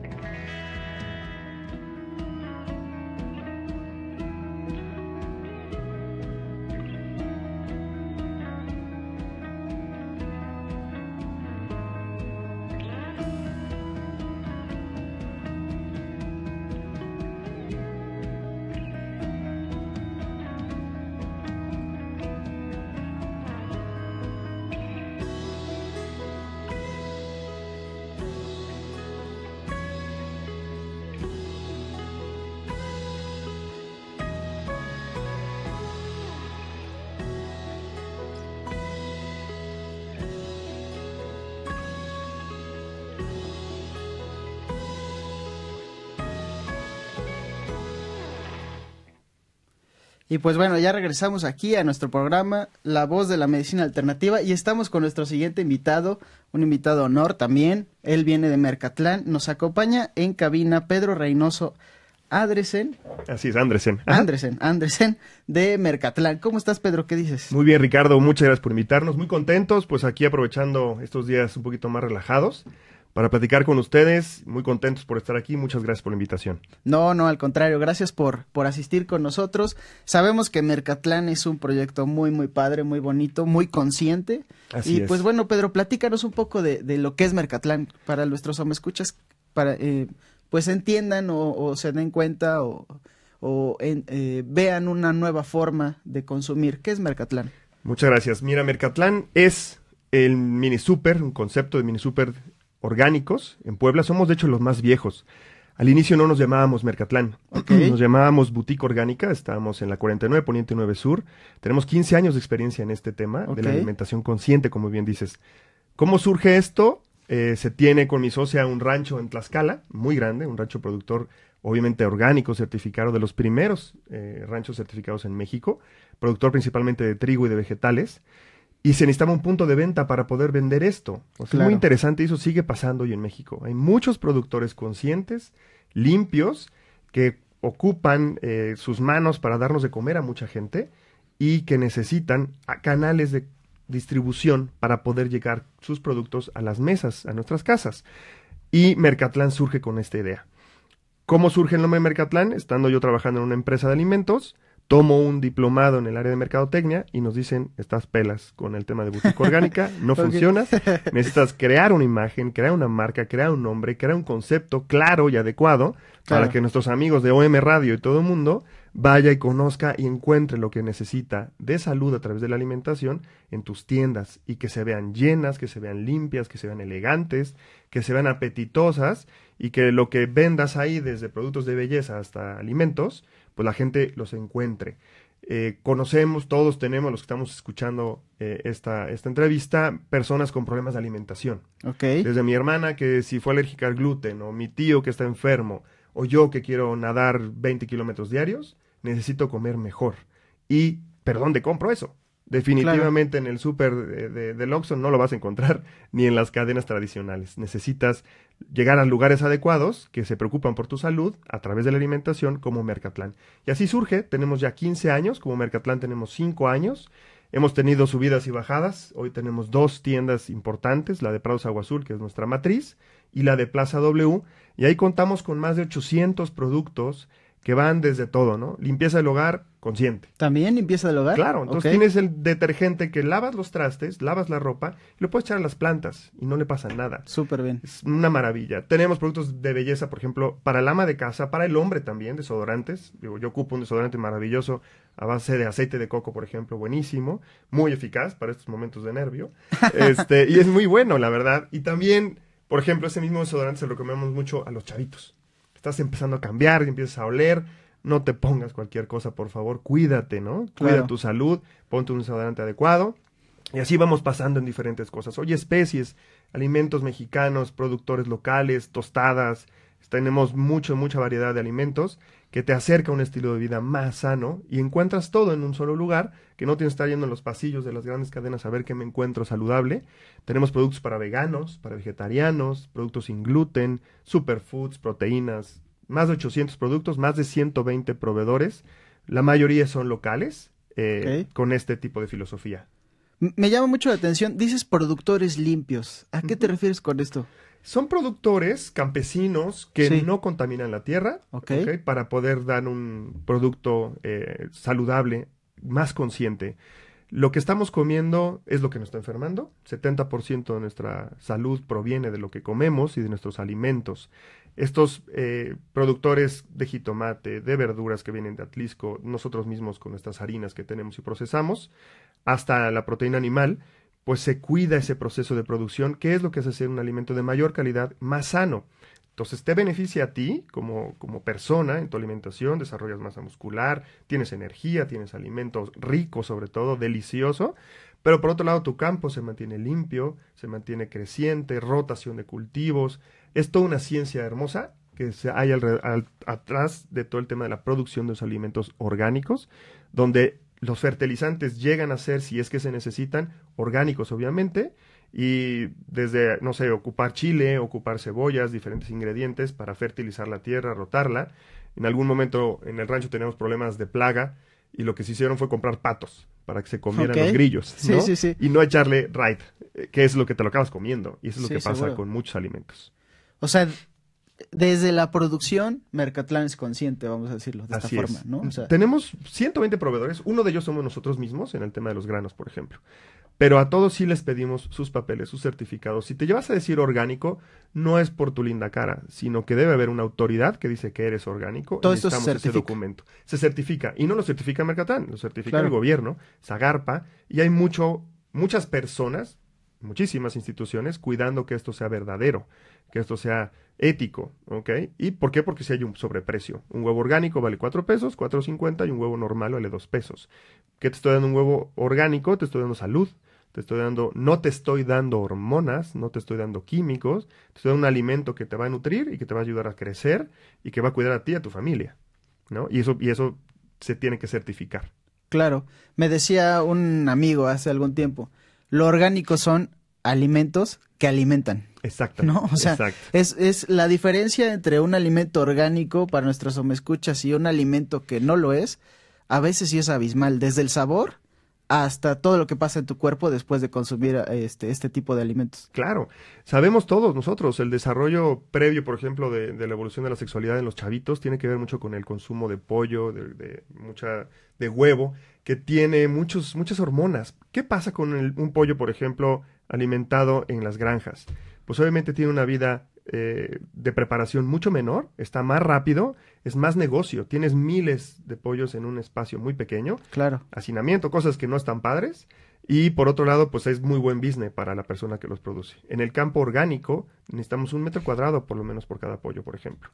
Y pues bueno, ya regresamos aquí a nuestro programa La Voz de la Medicina Alternativa y estamos con nuestro siguiente invitado, un invitado honor también. Él viene de Mercatlán, nos acompaña en cabina Pedro Reynoso Andresen. Así es, Andresen. Andresen, Andresen de Mercatlán. ¿Cómo estás, Pedro? ¿Qué dices? Muy bien, Ricardo, muchas gracias por invitarnos. Muy contentos, pues aquí aprovechando estos días un poquito más relajados para platicar con ustedes. Muy contentos por estar aquí. Muchas gracias por la invitación. No, no, al contrario. Gracias por, por asistir con nosotros. Sabemos que Mercatlán es un proyecto muy, muy padre, muy bonito, muy consciente. Así y pues bueno, Pedro, platícanos un poco de, lo que es Mercatlán para nuestros hombres escuchas, para eh, pues entiendan o, se den cuenta o, eh, vean una nueva forma de consumir. ¿Qué es Mercatlán? Muchas gracias. Mira, Mercatlán es el mini super, un concepto de mini super orgánicos. En Puebla somos de hecho los más viejos. Al inicio no nos llamábamos Mercatlán, [clears throat] nos llamábamos Boutique Orgánica, estábamos en la 49 Poniente 9 Sur. Tenemos 15 años de experiencia en este tema de la alimentación consciente, como bien dices. ¿Cómo surge esto? Eh, se tiene con mi socia un rancho en Tlaxcala, muy grande, un rancho productor obviamente orgánico, certificado, de los primeros eh, ranchos certificados en México, productor principalmente de trigo y de vegetales y se necesitaba un punto de venta para poder vender esto. Es muy interesante y eso sigue pasando hoy en México. Hay muchos productores conscientes, limpios, que ocupan eh, sus manos para darnos de comer a mucha gente y que necesitan ah, canales de distribución para poder llegar sus productos a las mesas, a nuestras casas. Y Mercatlán surge con esta idea. ¿Cómo surge el nombre Mercatlán? Estando yo trabajando en una empresa de alimentos, tomo un diplomado en el área de mercadotecnia y nos dicen, estás pelas con el tema de boutique [laughs] orgánica, no funcionas, [laughs] necesitas crear una imagen, crear una marca, crear un nombre, crear un concepto claro y adecuado para que nuestros amigos de OM Radio y todo el mundo vaya y conozca y encuentre lo que necesita de salud a través de la alimentación en tus tiendas y que se vean llenas, que se vean limpias, que se vean elegantes, que se vean apetitosas y que lo que vendas ahí desde productos de belleza hasta alimentos, pues la gente los encuentre. Eh, conocemos, todos tenemos, los que estamos escuchando eh, esta, entrevista, personas con problemas de alimentación. Desde mi hermana que si fue alérgica al gluten, o mi tío que está enfermo, o yo que quiero nadar 20 kilómetros diarios, necesito comer mejor. ¿Y, perdón, dónde compro eso? Definitivamente en el súper de, de, del no lo vas a encontrar, [laughs] ni en las cadenas tradicionales. Necesitas llegar a lugares adecuados que se preocupan por tu salud a través de la alimentación como Mercatlán. Y así surge, tenemos ya 15 años, como Mercatlán tenemos 5 años, hemos tenido subidas y bajadas, hoy tenemos dos tiendas importantes, la de Prados Agua Azul, que es nuestra matriz, y la de Plaza W, y ahí contamos con más de 800 productos que van desde todo, ¿no? Limpieza del hogar consciente. ¿También limpieza del hogar? Claro, entonces tienes el detergente que lavas los trastes, lavas la ropa, lo puedes echar a las plantas y no le pasa nada. Súper bien. Es una maravilla. Tenemos productos de belleza, por ejemplo, para el ama de casa, para el hombre también, desodorantes. yo ocupo un desodorante maravilloso a base de aceite de coco, por ejemplo, buenísimo, muy eficaz para estos momentos de nervio. [laughs] Este, y es muy bueno, la verdad. Y también, por ejemplo, ese mismo desodorante se lo comemos mucho a los chavitos estás empezando a cambiar y empiezas a oler, no te pongas cualquier cosa, por favor, cuídate, ¿no? Cuida tu salud, ponte un desodorante adecuado. Y así vamos pasando en diferentes cosas. Oye, especies, alimentos mexicanos, productores locales, tostadas, tenemos mucho, mucha variedad de alimentos que te acerca a un estilo de vida más sano y encuentras todo en un solo lugar, que no tienes que estar yendo en los pasillos de las grandes cadenas a ver qué me encuentro saludable. Tenemos productos para veganos, para vegetarianos, productos sin gluten, superfoods, proteínas, más de 800 productos, más de 120 proveedores. La mayoría son locales eh, con este tipo de filosofía. Me llama mucho la atención, dices productores limpios. ¿A qué te refieres con esto? Son productores campesinos que no contaminan la tierra para poder dar un producto eh, saludable, más consciente. Lo que estamos comiendo es lo que nos está enfermando. 70% de nuestra salud proviene de lo que comemos y de nuestros alimentos. Estos eh, productores de jitomate, de verduras que vienen de Atlisco, nosotros mismos con nuestras harinas que tenemos y procesamos, hasta la proteína animal, pues se cuida ese proceso de producción, que es lo que hace ser un alimento de mayor calidad, más sano. Entonces te beneficia a ti como, como persona en tu alimentación, desarrollas masa muscular, tienes energía, tienes alimentos ricos sobre todo, delicioso, pero por otro lado tu campo se mantiene limpio, se mantiene creciente, rotación de cultivos, es toda una ciencia hermosa que se hay atrás de todo el tema de la producción de los alimentos orgánicos, donde los fertilizantes llegan a ser, si es que se necesitan, orgánicos, obviamente, y desde, no sé, ocupar chile, ocupar cebollas, diferentes ingredientes para fertilizar la tierra, rotarla. En algún momento en el rancho teníamos problemas de plaga y lo que se hicieron fue comprar patos para que se comieran los grillos. ¿no? Sí, sí, sí. Y no echarle Raid, eh, que es lo que te lo acabas comiendo. Y eso es lo que pasa con muchos alimentos. O sea, desde la producción, Mercatlán es consciente, vamos a decirlo, de esta forma, ¿no? Tenemos 120 proveedores, uno de ellos somos nosotros mismos en el tema de los granos, por ejemplo. Pero a todos sí les pedimos sus papeles, sus certificados. Si te llevas a decir orgánico, no es por tu linda cara, sino que debe haber una autoridad que dice que eres orgánico. Todo y esto se Ese documento. Se certifica. Y no lo certifica Mercatlán, lo certifica el gobierno, Zagarpa, y hay mucho, muchas personas, muchísimas instituciones, cuidando que esto sea verdadero, que esto sea ético, ¿ok? ¿Y por qué? Porque si hay un sobreprecio. Un huevo orgánico vale 4 pesos, 4.50 y un huevo normal vale 2 pesos. ¿Qué te estoy dando un huevo orgánico? Te estoy dando salud, te estoy dando, no te estoy dando hormonas, no te estoy dando químicos, te estoy dando un alimento que te va a nutrir y que te va a ayudar a crecer y que va a cuidar a ti y a tu familia, ¿no? Y eso, y eso se tiene que certificar. Claro, me decía un amigo hace algún tiempo, lo orgánico son alimentos que alimentan. Exacto. ¿No? O sea, Es, es la diferencia entre un alimento orgánico para nuestros escuchas y un alimento que no lo es, a veces sí es abismal, desde el sabor hasta todo lo que pasa en tu cuerpo después de consumir este, este tipo de alimentos. Claro, sabemos todos nosotros, el desarrollo previo, por ejemplo, de, la evolución de la sexualidad en los chavitos tiene que ver mucho con el consumo de pollo, de, mucha, de huevo, que tiene muchos, muchas hormonas. ¿Qué pasa con un pollo, por ejemplo, alimentado en las granjas? pues obviamente tiene una vida eh, de preparación mucho menor, está más rápido, es más negocio, tienes miles de pollos en un espacio muy pequeño, claro. hacinamiento, cosas que no están padres, y por otro lado, pues es muy buen business para la persona que los produce. En el campo orgánico, necesitamos un metro cuadrado por lo menos por cada pollo, por ejemplo.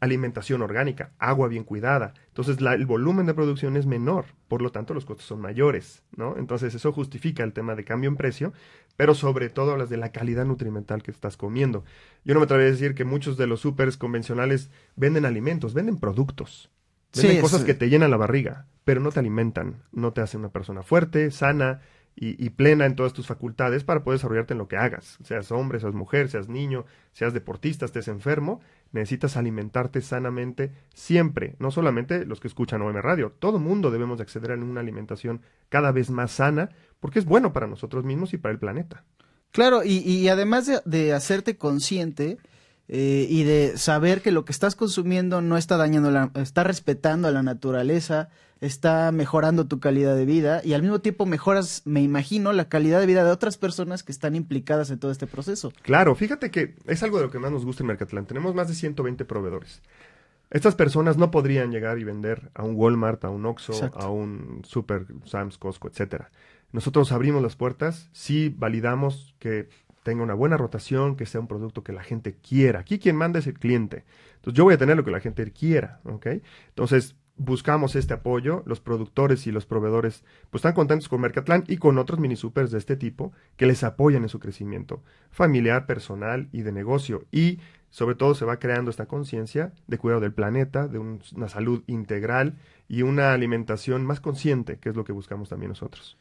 Alimentación orgánica, agua bien cuidada. Entonces, el volumen de producción es menor, por lo tanto, los costos son mayores, ¿no? Entonces, eso justifica el tema de cambio en precio, pero sobre todo las de la calidad nutrimental que estás comiendo. Yo no me atrevería a decir que muchos de los supers convencionales venden alimentos, venden productos. Venden cosas que te llenan la barriga, pero no te alimentan, no te hacen una persona fuerte, sana y, plena en todas tus facultades para poder desarrollarte en lo que hagas. Seas hombre, seas mujer, seas niño, seas deportista, estés enfermo, necesitas alimentarte sanamente siempre. No solamente los que escuchan OM Radio, todo mundo debemos acceder a una alimentación cada vez más sana porque es bueno para nosotros mismos y para el planeta. Claro, y, además de hacerte consciente, eh, y de saber que lo que estás consumiendo no está dañando, la, está respetando a la naturaleza, está mejorando tu calidad de vida y al mismo tiempo mejoras, me imagino, la calidad de vida de otras personas que están implicadas en todo este proceso. Claro, fíjate que es algo de lo que más nos gusta en Mercatlán. Tenemos más de 120 proveedores. Estas personas no podrían llegar y vender a un Walmart, a un Oxxo, a un Super Sam's, Costco, etcétera. Nosotros abrimos las puertas, sí validamos que tenga una buena rotación, que sea un producto que la gente quiera. Aquí quien manda es el cliente. Entonces yo voy a tener lo que la gente quiera, ¿ok? Entonces buscamos este apoyo, los productores y los proveedores pues están contentos con Mercatlán y con otros mini supers de este tipo que les apoyan en su crecimiento familiar, personal y de negocio. Y sobre todo se va creando esta conciencia de cuidado del planeta, de una salud integral y una alimentación más consciente, que es lo que buscamos también nosotros.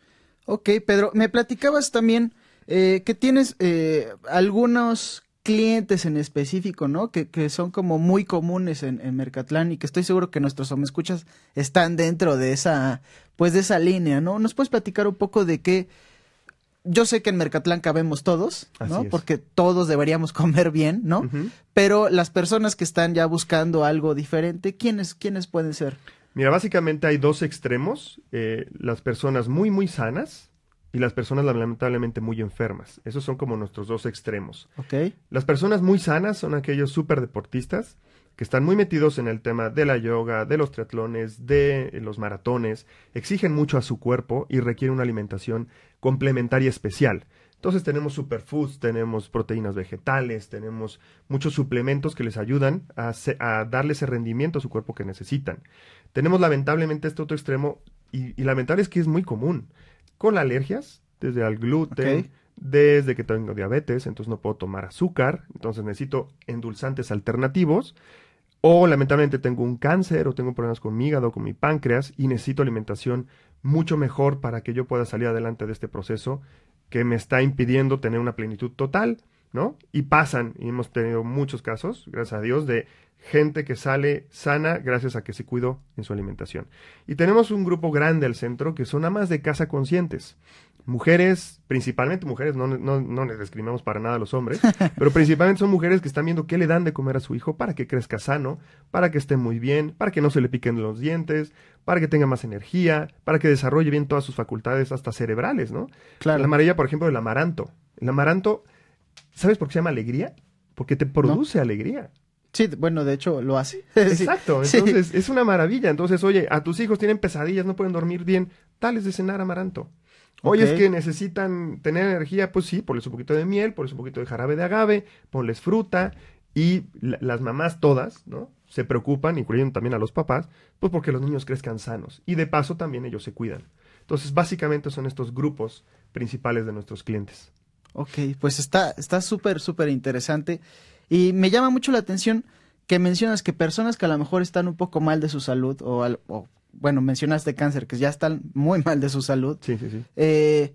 Ok, Pedro, me platicabas también eh, que tienes eh, algunos clientes en específico, ¿no? Que, son como muy comunes en, Mercatlán y que estoy seguro que nuestros escuchas están dentro de esa, pues de esa línea, ¿no? ¿Nos puedes platicar un poco de qué? Yo sé que en Mercatlán cabemos todos, ¿no? Porque todos deberíamos [laughs] comer bien, ¿no? Pero las personas que están ya buscando algo diferente, ¿quiénes, quiénes pueden ser? Mira, básicamente hay dos extremos, eh, las personas muy, muy sanas, y las personas lamentablemente muy enfermas. Esos son como nuestros dos extremos. Las personas muy sanas son aquellos super deportistas que están muy metidos en el tema de la yoga, de los triatlones, de eh, los maratones, exigen mucho a su cuerpo y requieren una alimentación complementaria especial. Entonces tenemos superfoods, tenemos proteínas vegetales, tenemos muchos suplementos que les ayudan a, darle ese rendimiento a su cuerpo que necesitan. Tenemos lamentablemente este otro extremo y, y lamentable es que es muy común con alergias, desde al gluten, desde que tengo diabetes, entonces no puedo tomar azúcar, entonces necesito endulzantes alternativos. O lamentablemente tengo un cáncer o tengo problemas con mi hígado, con mi páncreas y necesito alimentación mucho mejor para que yo pueda salir adelante de este proceso que me está impidiendo tener una plenitud total. ¿no? Y pasan, y hemos tenido muchos casos, gracias a Dios, de gente que sale sana gracias a que se cuidó en su alimentación. Y tenemos un grupo grande al centro que son amas de casa conscientes. Mujeres, principalmente mujeres, no, les discriminamos para nada a los hombres, [laughs] pero principalmente son mujeres que están viendo qué le dan de comer a su hijo para que crezca sano, para que esté muy bien, para que no se le piquen los dientes, para que tenga más energía, para que desarrolle bien todas sus facultades, hasta cerebrales, ¿no? La amarilla, por ejemplo, el amaranto. El amaranto ¿Sabes por qué se llama alegría? Porque te produce alegría. Sí, bueno, de hecho lo hace. [laughs] Exacto, entonces es una maravilla. Entonces, oye, a tus hijos tienen pesadillas, no pueden dormir bien, tales de cenar amaranto. Oye, es que necesitan tener energía, pues sí, ponles un poquito de miel, ponles un poquito de jarabe de agave, ponles fruta y las mamás todas, ¿no? Se preocupan, incluyendo también a los papás, pues porque los niños crezcan sanos y de paso también ellos se cuidan. Entonces, básicamente son estos grupos principales de nuestros clientes. Ok, pues está súper, está súper interesante. Y me llama mucho la atención que mencionas que personas que a lo mejor están un poco mal de su salud, o, bueno, mencionaste cáncer, que ya están muy mal de su salud, eh,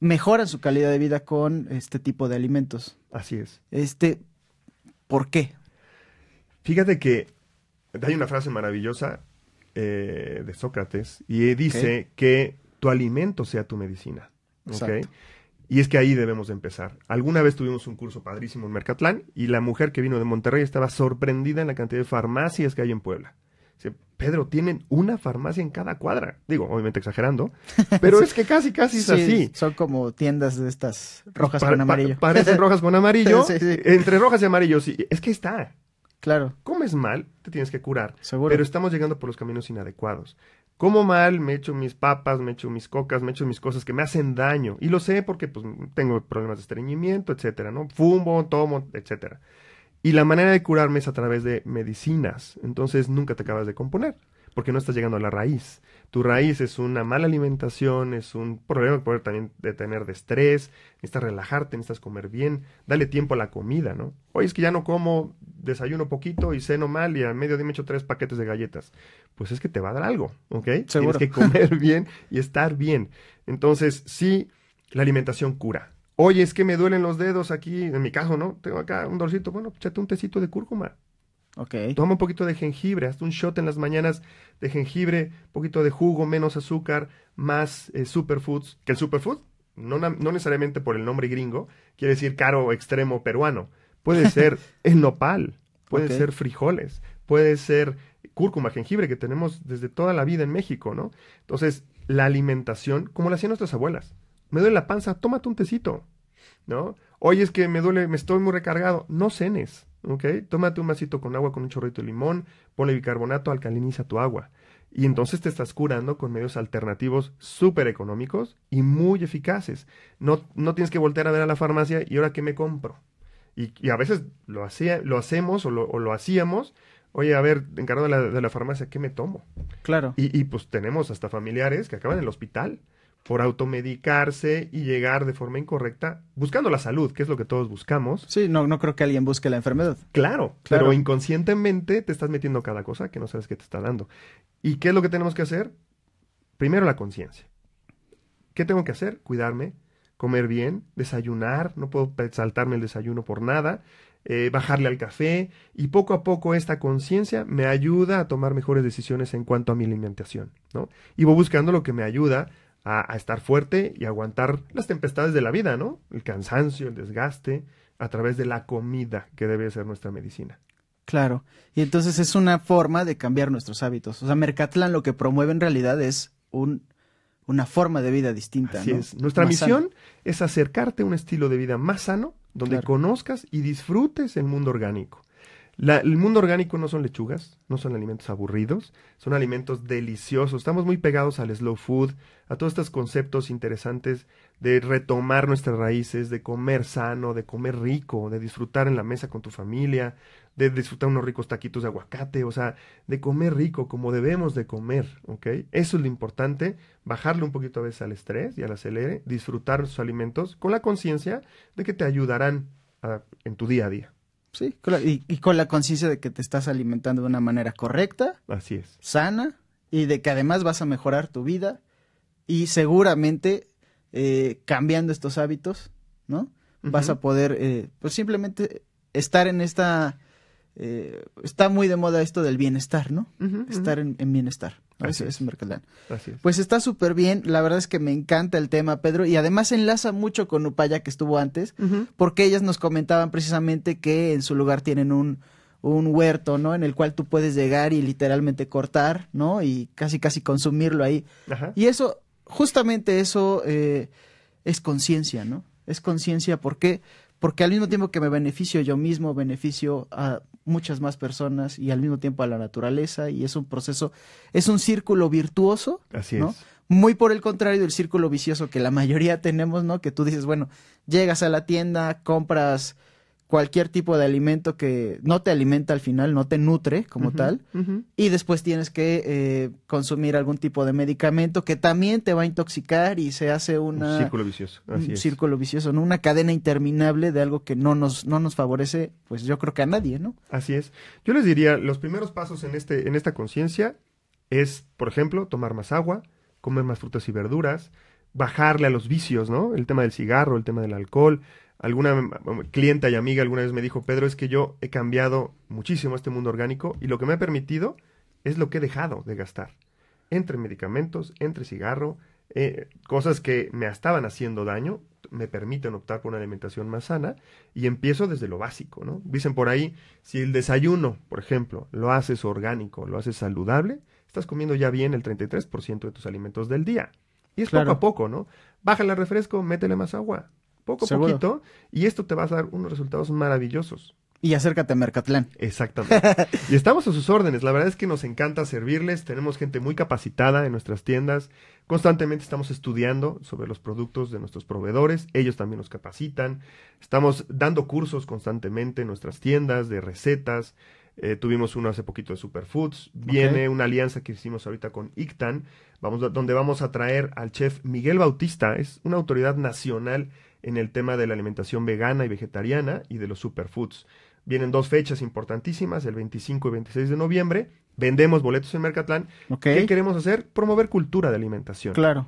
mejoran su calidad de vida con este tipo de alimentos. Así es. Este, ¿Por qué? Fíjate que hay una frase maravillosa eh, de Sócrates y dice que tu alimento sea tu medicina. ¿okay? Y es que ahí debemos de empezar. Alguna vez tuvimos un curso padrísimo en Mercatlán y la mujer que vino de Monterrey estaba sorprendida en la cantidad de farmacias que hay en Puebla. Dice, Pedro, tienen una farmacia en cada cuadra. Digo, obviamente exagerando, [laughs] pero es que casi, casi es así. Son como tiendas de estas rojas con amarillo. parecen rojas con amarillo. [laughs] entre rojas y amarillos, sí. Es que está. Claro. Comes mal, te tienes que curar. Seguro. Pero estamos llegando por los caminos inadecuados como mal, me echo mis papas, me echo mis cocas, me echo mis cosas que me hacen daño. Y lo sé porque pues, tengo problemas de estreñimiento, etcétera, ¿no? Fumo, tomo, etcétera. Y la manera de curarme es a través de medicinas. Entonces nunca te acabas de componer, porque no estás llegando a la raíz tu raíz es una mala alimentación, es un problema poder también de tener de estrés, necesitas relajarte, necesitas comer bien, dale tiempo a la comida, ¿no? Oye, es que ya no como, desayuno poquito y ceno mal y a mediodía me echo tres paquetes de galletas. Pues es que te va a dar algo, ¿ok? Tienes que comer [laughs] bien y estar bien. Entonces, sí, la alimentación cura. Oye, es que me duelen los dedos aquí, en mi cajo, ¿no? Tengo acá un dorcito, bueno, pues échate un tecito de cúrcuma. Toma un poquito de jengibre, hasta un shot en las mañanas de jengibre, un poquito de jugo, menos azúcar, más eh, superfoods. Que el superfood, no, necesariamente por el nombre gringo, quiere decir caro extremo peruano. Puede [laughs] ser el nopal, puede ser frijoles, puede ser cúrcuma, jengibre, que tenemos desde toda la vida en México, ¿no? Entonces, la alimentación, como la hacían nuestras abuelas. Me duele la panza, tómate un tecito, ¿no? Oye, es que me duele, me estoy muy recargado. No cenes ¿ok? Tómate un vasito con agua con un chorrito de limón, ponle bicarbonato, alcaliniza tu agua. Y entonces te estás curando con medios alternativos súper económicos y muy eficaces. No, tienes que voltear a ver a la farmacia y ahora qué me compro. Y, a veces lo, hacía, lo hacemos o lo, hacíamos oye, a ver, encargo de la, de la farmacia, ¿qué me tomo? Claro. Y, y, pues tenemos hasta familiares que acaban en el hospital por automedicarse y llegar de forma incorrecta, buscando la salud, que es lo que todos buscamos. Sí, no, no creo que alguien busque la enfermedad. Claro, pero inconscientemente te estás metiendo cada cosa que no sabes qué te está dando. ¿Y qué es lo que tenemos que hacer? Primero la conciencia. ¿Qué tengo que hacer? Cuidarme, comer bien, desayunar, no puedo saltarme el desayuno por nada, eh, bajarle al café y poco a poco esta conciencia me ayuda a tomar mejores decisiones en cuanto a mi alimentación, ¿no? Y voy buscando lo que me ayuda a, estar fuerte y aguantar las tempestades de la vida, ¿no? El cansancio, el desgaste, a través de la comida que debe ser nuestra medicina. Claro, y entonces es una forma de cambiar nuestros hábitos. O sea, Mercatlán lo que promueve en realidad es un, una forma de vida distinta. Así es. Nuestra misión es acercarte a un estilo de vida más sano, donde conozcas y disfrutes el mundo orgánico el mundo orgánico no son lechugas, no son alimentos aburridos, son alimentos deliciosos. Estamos muy pegados al slow food, a todos estos conceptos interesantes de retomar nuestras raíces, de comer sano, de comer rico, de disfrutar en la mesa con tu familia, de disfrutar unos ricos taquitos de aguacate, o sea, de comer rico como debemos de comer, ¿ok? Eso es lo importante, bajarle un poquito a veces al estrés y al acelere, disfrutar sus alimentos con la conciencia de que te ayudarán ah, en tu día a día. Sí, y, con la conciencia de que te estás alimentando de una manera correcta. Así es. Sana y de que además vas a mejorar tu vida y seguramente eh, cambiando estos hábitos, ¿no? Vas a poder, eh, pues simplemente estar en esta... Eh, está muy de moda esto del bienestar, ¿no? estar en bienestar es, Mercadán. Pues está súper bien, la verdad es que me encanta el tema, Pedro, y además enlaza mucho con Upaya que estuvo antes, porque ellas nos comentaban precisamente que en su lugar tienen un, un huerto, ¿no? En el cual tú puedes llegar y literalmente cortar, ¿no? Y casi, casi consumirlo ahí. Y eso, justamente eso eh, es conciencia, ¿no? Es conciencia, porque porque al mismo tiempo que me beneficio yo mismo, beneficio a muchas más personas y al mismo tiempo a la naturaleza y es un proceso, es un círculo virtuoso, Así ¿no? es. Muy por el contrario del círculo vicioso que la mayoría [laughs] tenemos, ¿no? Que tú dices, bueno, llegas a la tienda, compras cualquier tipo de alimento que no te alimenta al final, no te nutre como tal, y después tienes que eh, consumir algún tipo de medicamento que también te va a intoxicar y se hace una, un círculo vicioso, un círculo vicioso, una cadena interminable de algo que no nos, no nos favorece, pues yo creo que a nadie, ¿no? Así es. Yo les diría, los primeros pasos en, este, en esta conciencia es, por ejemplo, tomar más agua, comer más frutas y verduras, bajarle a los vicios, ¿no? El tema del cigarro, el tema del alcohol, alguna um, clienta y amiga alguna vez me dijo, Pedro, es que yo he cambiado muchísimo este mundo orgánico y lo que me ha permitido es lo que he dejado de gastar. Entre medicamentos, entre cigarro, eh, cosas que me estaban haciendo daño, me permiten optar por una alimentación más sana y empiezo desde lo básico, ¿no? Dicen por ahí, si el desayuno, por ejemplo, lo haces orgánico, lo haces saludable, estás comiendo ya bien el 33% de tus alimentos del día. Y es poco a poco, ¿no? Bájale al refresco, métele más agua, poco a poquito, y esto te va a dar unos resultados maravillosos. Y acércate a Mercatlán. Exactamente. [laughs] y estamos a sus órdenes. La verdad es que nos encanta servirles. Tenemos gente muy capacitada en nuestras tiendas. Constantemente estamos estudiando sobre los productos de nuestros proveedores. Ellos también nos capacitan. Estamos dando cursos constantemente en nuestras tiendas de recetas. Eh, tuvimos uno hace poquito de Superfoods. Viene una alianza que hicimos ahorita con ICTAN, vamos, donde vamos a traer al chef Miguel Bautista. Es una autoridad nacional en el tema de la alimentación vegana y vegetariana y de los superfoods. Vienen dos fechas importantísimas, el 25 y 26 de noviembre. Vendemos boletos en Mercatlán. ¿Qué queremos hacer? Promover cultura de alimentación. Claro,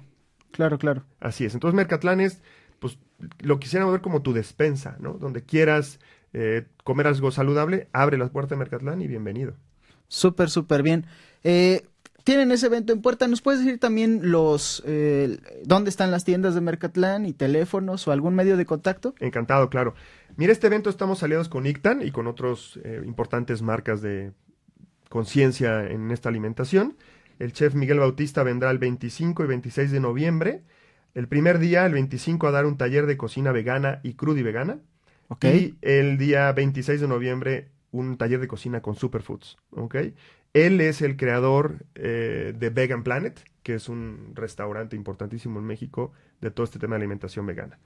claro, claro. Así es. Entonces Mercatlán es, pues, lo quisiéramos ver como tu despensa, ¿no? Donde quieras eh, comer algo saludable, abre las puertas de Mercatlán y bienvenido. Súper, súper bien. Eh, tienen ese evento en puerta. ¿Nos puedes decir también los eh, dónde están las tiendas de Mercatlán y teléfonos o algún medio de contacto? Encantado, claro. Mira, este evento estamos aliados con ICTAN y con otras eh, importantes marcas de conciencia en esta alimentación. El chef Miguel Bautista vendrá el 25 y 26 de noviembre. El primer día, el 25, a dar un taller de cocina vegana y cruda y vegana. Okay. Y el día 26 de noviembre, un taller de cocina con superfoods. ¿ok? Él es el creador eh, de Vegan Planet, que es un restaurante importantísimo en México de todo este tema de alimentación vegana.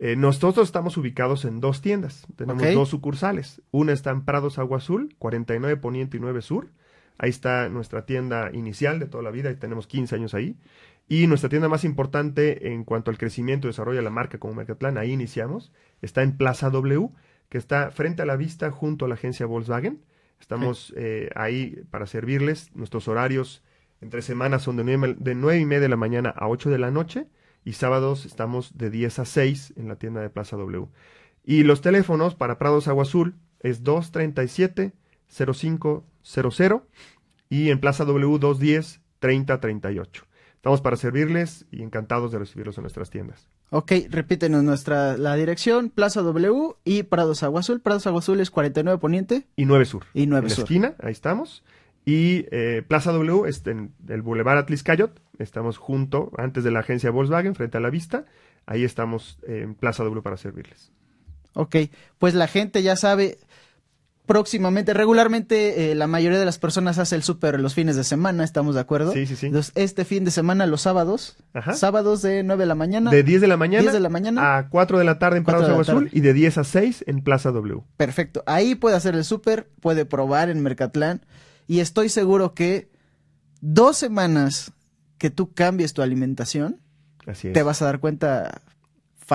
Eh, nosotros estamos ubicados en dos tiendas, tenemos dos sucursales. Una está en Prados Agua Azul, 49 Poniente y 9 Sur. Ahí está nuestra tienda inicial de toda la vida, y tenemos 15 años ahí. Y nuestra tienda más importante en cuanto al crecimiento y desarrollo de la marca como Mercatlan, ahí iniciamos, está en Plaza W, que está frente a la vista junto a la agencia Volkswagen. Estamos eh, ahí para servirles. Nuestros horarios entre semanas son de nueve, de y media de la mañana a 8 de la noche y sábados estamos de 10 a 6 en la tienda de Plaza W. Y los teléfonos para Prados Agua Azul es 237-0500 y en Plaza W 210-3038. Estamos para servirles y encantados de recibirlos en nuestras tiendas. Ok, repítenos nuestra, la dirección, Plaza W y Prados Agua Azul. Prados Agua Azul es 49 Poniente. Y 9 Sur. Y 9 en La esquina, ahí estamos. Y eh, Plaza W es en el Boulevard Cayot. Estamos junto, antes de la agencia Volkswagen, frente a la vista. Ahí estamos en Plaza W para servirles. Ok, pues la gente ya sabe, próximamente, regularmente eh, la mayoría de las personas hace el súper los fines de semana, ¿estamos de acuerdo? Sí, sí, sí. este fin de semana, los sábados, sábados de 9 de la mañana. De 10 de la mañana. de la mañana. A 4 de la tarde en Prados Agua Azul y de 10 a 6 en Plaza W. Perfecto. Ahí puede hacer el súper, puede probar en Mercatlán y estoy seguro que dos semanas que tú cambies tu alimentación, te vas a dar cuenta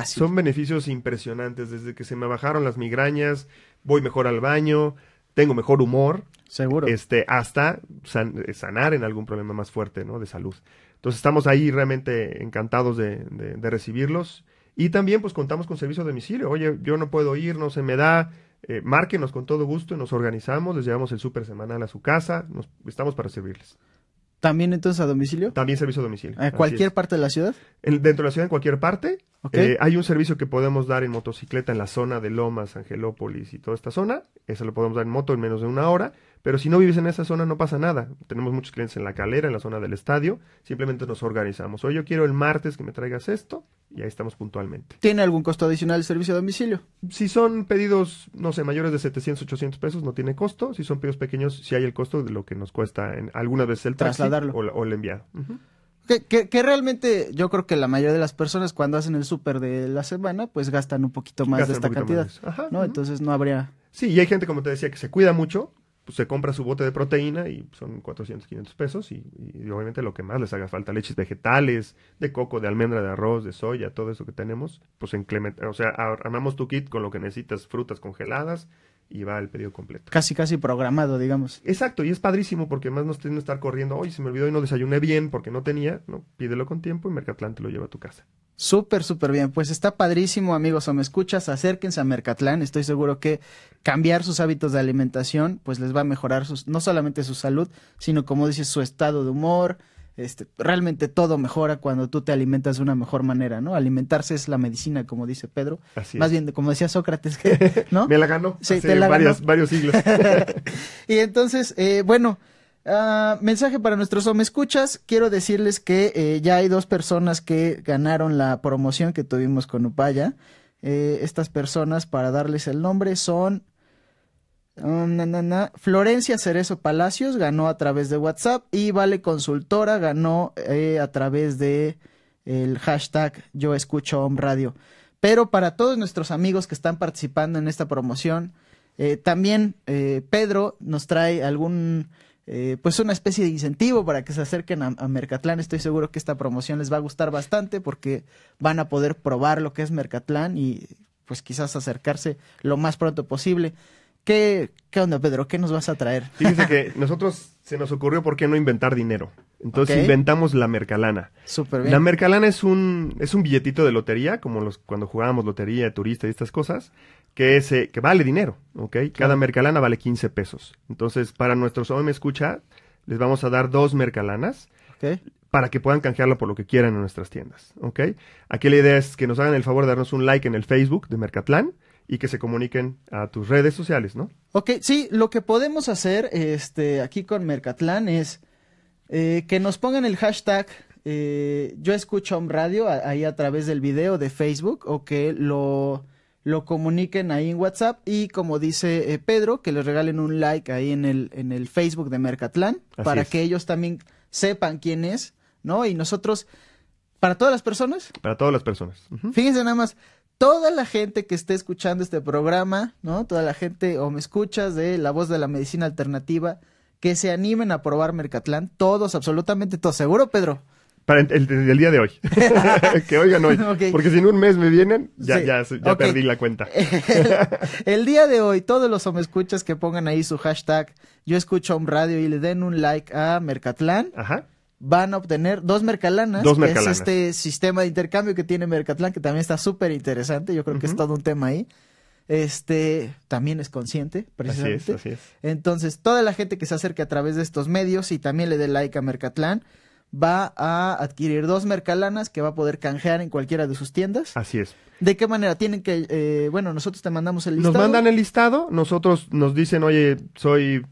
son beneficios impresionantes, desde que se me bajaron las migrañas, voy mejor al baño, tengo mejor humor. Seguro. Este, hasta sanar en algún problema más fuerte, ¿no? De salud. Entonces estamos ahí realmente encantados de, recibirlos. Y también pues contamos con servicio de domicilio. Oye, yo no puedo ir, no se me da. Eh, márquenos con todo gusto y nos organizamos, les llevamos el súper semanal a su casa, nos, estamos para servirles. ¿También entonces a domicilio? También servicio a domicilio. ¿En cualquier parte de la ciudad? dentro de la ciudad, en cualquier parte. Eh, hay un servicio que podemos dar en motocicleta en la zona de Lomas, Angelópolis y toda esta zona. Eso lo podemos dar en moto en menos de una hora. Pero si no vives en esa zona no pasa nada. Tenemos muchos clientes en la calera, en la zona del estadio. Simplemente nos organizamos. hoy yo quiero el martes que me traigas esto y ahí estamos puntualmente. ¿Tiene algún costo adicional el servicio a domicilio? Si son pedidos, no sé, mayores de 700, 800 pesos, no tiene costo. Si son pedidos pequeños, sí hay el costo de lo que nos cuesta en, algunas veces el Trasladarlo. O, el enviado. Que, realmente yo creo que la mayoría de las personas cuando hacen el súper de la semana, pues gastan un poquito más de esta cantidad. ¿no? Entonces no habría... Sí, y hay gente, como te decía, que se cuida mucho, pues, se compra su bote de proteína y son 400, 500 pesos y, obviamente lo que más les haga falta, leches vegetales, de coco, de almendra, de arroz, de soya, todo eso que tenemos, pues en o sea, armamos tu kit con lo que necesitas, frutas congeladas, y va el pedido completo. Casi, casi programado, digamos. Exacto, y es padrísimo porque más no tienes que estar corriendo, hoy se me olvidó y no desayuné bien porque no tenía, no, pídelo con tiempo y Mercatlán te lo lleva a tu casa. Súper, súper bien. Pues está padrísimo, amigos, o me escuchas, acérquense a Mercatlán. Estoy seguro que cambiar sus hábitos de alimentación, pues les va a mejorar sus, no solamente su salud, sino como dices, su estado de humor. Este, realmente todo mejora cuando tú te alimentas de una mejor manera, ¿no? Alimentarse es la medicina, como dice Pedro. Así Más bien, como decía Sócrates, [laughs] ¿no? me la ganó sí, la ganó. varios siglos. [laughs] y entonces, eh, bueno, Ah, mensaje para nuestros home escuchas. Quiero decirles que eh, ya hay dos personas que ganaron la promoción que tuvimos con Upaya. Eh, estas personas, para darles el nombre, son um, Florencia Cerezo Palacios, ganó a través de WhatsApp y Vale Consultora ganó eh, a través de el hashtag Yo Escucho Home Radio. Pero para todos nuestros amigos que están participando en esta promoción, también Pedro nos trae algún eh, pues una especie de incentivo para que se acerquen a, Mercatlan. Mercatlán. Estoy seguro que esta promoción les va a gustar bastante porque van a poder probar lo que es Mercatlán y pues quizás acercarse lo más pronto posible. ¿Qué, qué onda, Pedro? ¿Qué nos vas a traer? Fíjense que [laughs] nosotros se nos ocurrió por qué no inventar dinero. Entonces inventamos la mercalana. La mercalana es un, es un billetito de lotería, como los, cuando jugábamos lotería, turista y estas cosas, que, eh, que vale dinero, ¿ok? Cada mercalana vale 15 pesos. Entonces, para nuestros OM Escucha, les vamos a dar dos mercalanas Ok. para que puedan canjearla por lo que quieran en nuestras tiendas, ¿ok? Aquí la idea es que nos hagan el favor de darnos un like en el Facebook de Mercatlán y que se comuniquen a tus redes sociales, ¿no? Ok, sí, lo que podemos hacer este, aquí con Mercatlán es eh, que nos pongan el hashtag eh, Yo escucho un radio ahí a través del video de Facebook o que lo lo comuniquen ahí en WhatsApp y como dice eh, Pedro, que les regalen un like ahí en el, en el Facebook de Mercatlán para que ellos también sepan quién es, ¿no? Y nosotros, para todas las personas. Para todas las personas. Fíjense nada más, toda la gente que esté escuchando este programa, ¿no? Toda la gente o me escuchas de La Voz de la Medicina Alternativa, que se animen a probar Mercatlán, todos, absolutamente todos, seguro, Pedro. Para el, día de hoy. [laughs] que oigan hoy. Porque si en un mes me vienen, ya, ya, perdí la cuenta. [laughs] el día de hoy, todos los escuchas que pongan ahí su hashtag Yo escucho a un radio y le den un like a Mercatlán. van a obtener dos mercalanas, que es este sistema de intercambio que tiene Mercatlán, que también está súper interesante, yo creo que es todo un tema ahí. Este también es consciente, precisamente. Entonces, toda la gente que se acerque a través de estos medios y también le dé like a Mercatlán, va a adquirir dos mercalanas que va a poder canjear en cualquiera de sus tiendas. Así es. ¿De qué manera? Tienen que, eh, bueno, nosotros te mandamos el listado. Nos mandan el listado, nosotros nos dicen, oye, soy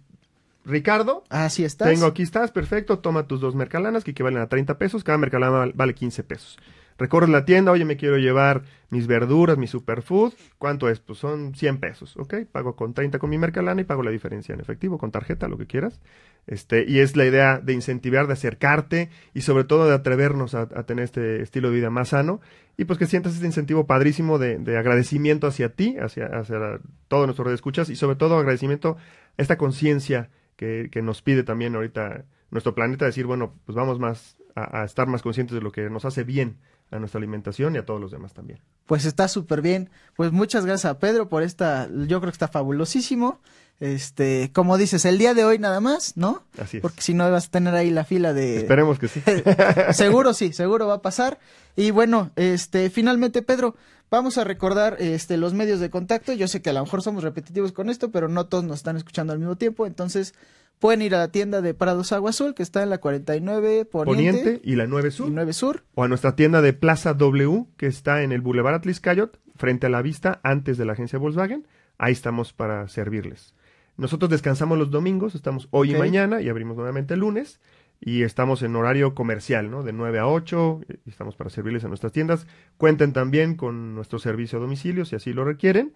Ricardo. Así estás. Tengo, aquí estás, perfecto, toma tus dos mercalanas que equivalen a 30 pesos, cada mercalana vale 15 pesos recorres la tienda, oye, me quiero llevar mis verduras, mi superfood, ¿cuánto es? Pues son 100 pesos, ¿ok? Pago con 30 con mi mercalana y pago la diferencia en efectivo, con tarjeta, lo que quieras. Este, y es la idea de incentivar, de acercarte y sobre todo de atrevernos a, tener este estilo de vida más sano y pues que sientas este incentivo padrísimo de, agradecimiento hacia ti, hacia, hacia todos nuestros escuchas y sobre todo agradecimiento a esta conciencia que, que nos pide también ahorita nuestro planeta decir, bueno, pues vamos más a estar más conscientes de lo que nos hace bien a nuestra alimentación y a todos los demás también. Pues está súper bien. Pues muchas gracias a Pedro por esta, yo creo que está fabulosísimo. Este, como dices, el día de hoy nada más, ¿no? Así es. Porque si no vas a tener ahí la fila de. Esperemos que sí. [laughs] seguro sí, seguro va a pasar. Y bueno, este, finalmente, Pedro, Vamos a recordar este, los medios de contacto. Yo sé que a lo mejor somos repetitivos con esto, pero no todos nos están escuchando al mismo tiempo. Entonces, pueden ir a la tienda de Prados Agua Azul, que está en la 49 Poniente, y la 9 Sur. Sur. O a nuestra tienda de Plaza W, que está en el Boulevard Atliscayot, frente a la vista, antes de la agencia Volkswagen. Ahí estamos para servirles. Nosotros descansamos los domingos, estamos hoy y mañana y abrimos nuevamente el lunes y estamos en horario comercial, ¿no? De 9 a 8, estamos para servirles en nuestras tiendas. Cuenten también con nuestro servicio a domicilio si así lo requieren.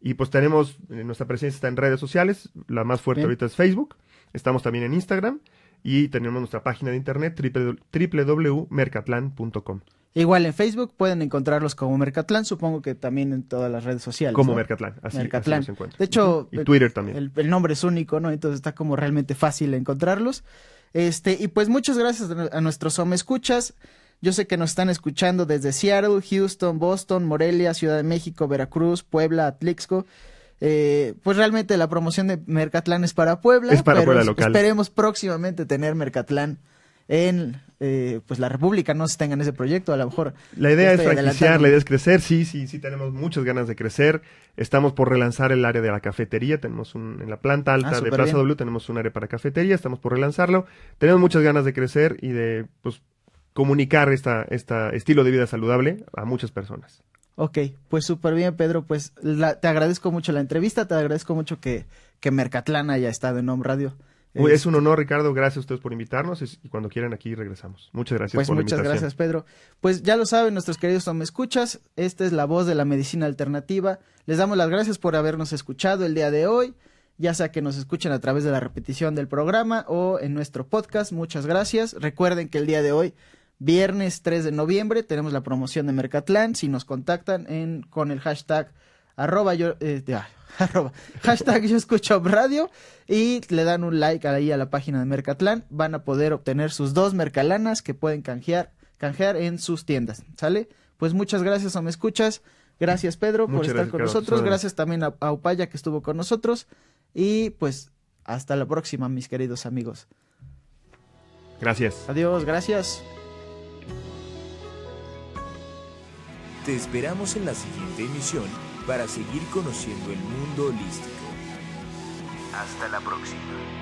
Y pues tenemos, eh, nuestra presencia está en redes sociales, la más fuerte ahorita es Facebook, estamos también en Instagram y tenemos nuestra página de internet www.mercatlan.com. Igual en Facebook pueden encontrarlos como Mercatlán, supongo que también en todas las redes sociales. Como Mercatlán, así, Mercatlán. Así de hecho, Twitter también. El, nombre es único, ¿no? Entonces está como realmente fácil encontrarlos. Este, y pues muchas gracias a nuestros home escuchas. Yo sé que nos están escuchando desde Seattle, Houston, Boston, Morelia, Ciudad de México, Veracruz, Puebla, Atlixco. Eh, pues realmente la promoción de Mercatlán es para Puebla. Es para Puebla local. Esperemos próximamente tener Mercatlán en eh, pues la República no se tengan en ese proyecto, a lo mejor. La idea es franquiciar, la idea es crecer, sí, sí, sí, tenemos muchas ganas de crecer. Estamos por relanzar el área de la cafetería, tenemos en la planta alta ah, de Plaza W tenemos un área para cafetería, estamos por relanzarlo. Tenemos muchas ganas de crecer y de pues, comunicar esta, esta estilo de vida saludable a muchas personas. Ok, pues súper bien, Pedro. Pues te agradezco mucho la entrevista, te agradezco mucho que, que Mercatlán haya estado en Home Radio es un este, honor, Ricardo. Gracias a ustedes por invitarnos y, cuando quieran aquí regresamos. Muchas gracias pues por muchas la invitación. gracias, Pedro. Pues ya lo saben, nuestros queridos Tom Escuchas, esta es la voz de la medicina alternativa. Les damos las gracias por habernos escuchado el día de hoy, ya sea que nos escuchen a través de la repetición del programa o en nuestro podcast. Muchas gracias. Recuerden que el día de hoy, viernes 3 de noviembre, tenemos la promoción de Mercatlán. Si nos contactan en, con el hashtag arroba yo, eh, ah, [laughs] hashtag yo escucho radio y le dan un like ahí a la página de Mercatlán, van a poder obtener sus dos mercalanas que pueden canjear, canjear en sus tiendas, ¿sale? Pues muchas gracias a Me Escuchas, gracias Pedro por estar con nosotros, gracias también a, a Upaya que estuvo con nosotros y pues hasta la próxima mis queridos amigos. Gracias. Adiós, gracias. Te esperamos en la siguiente emisión para seguir conociendo el mundo holístico. Hasta la próxima.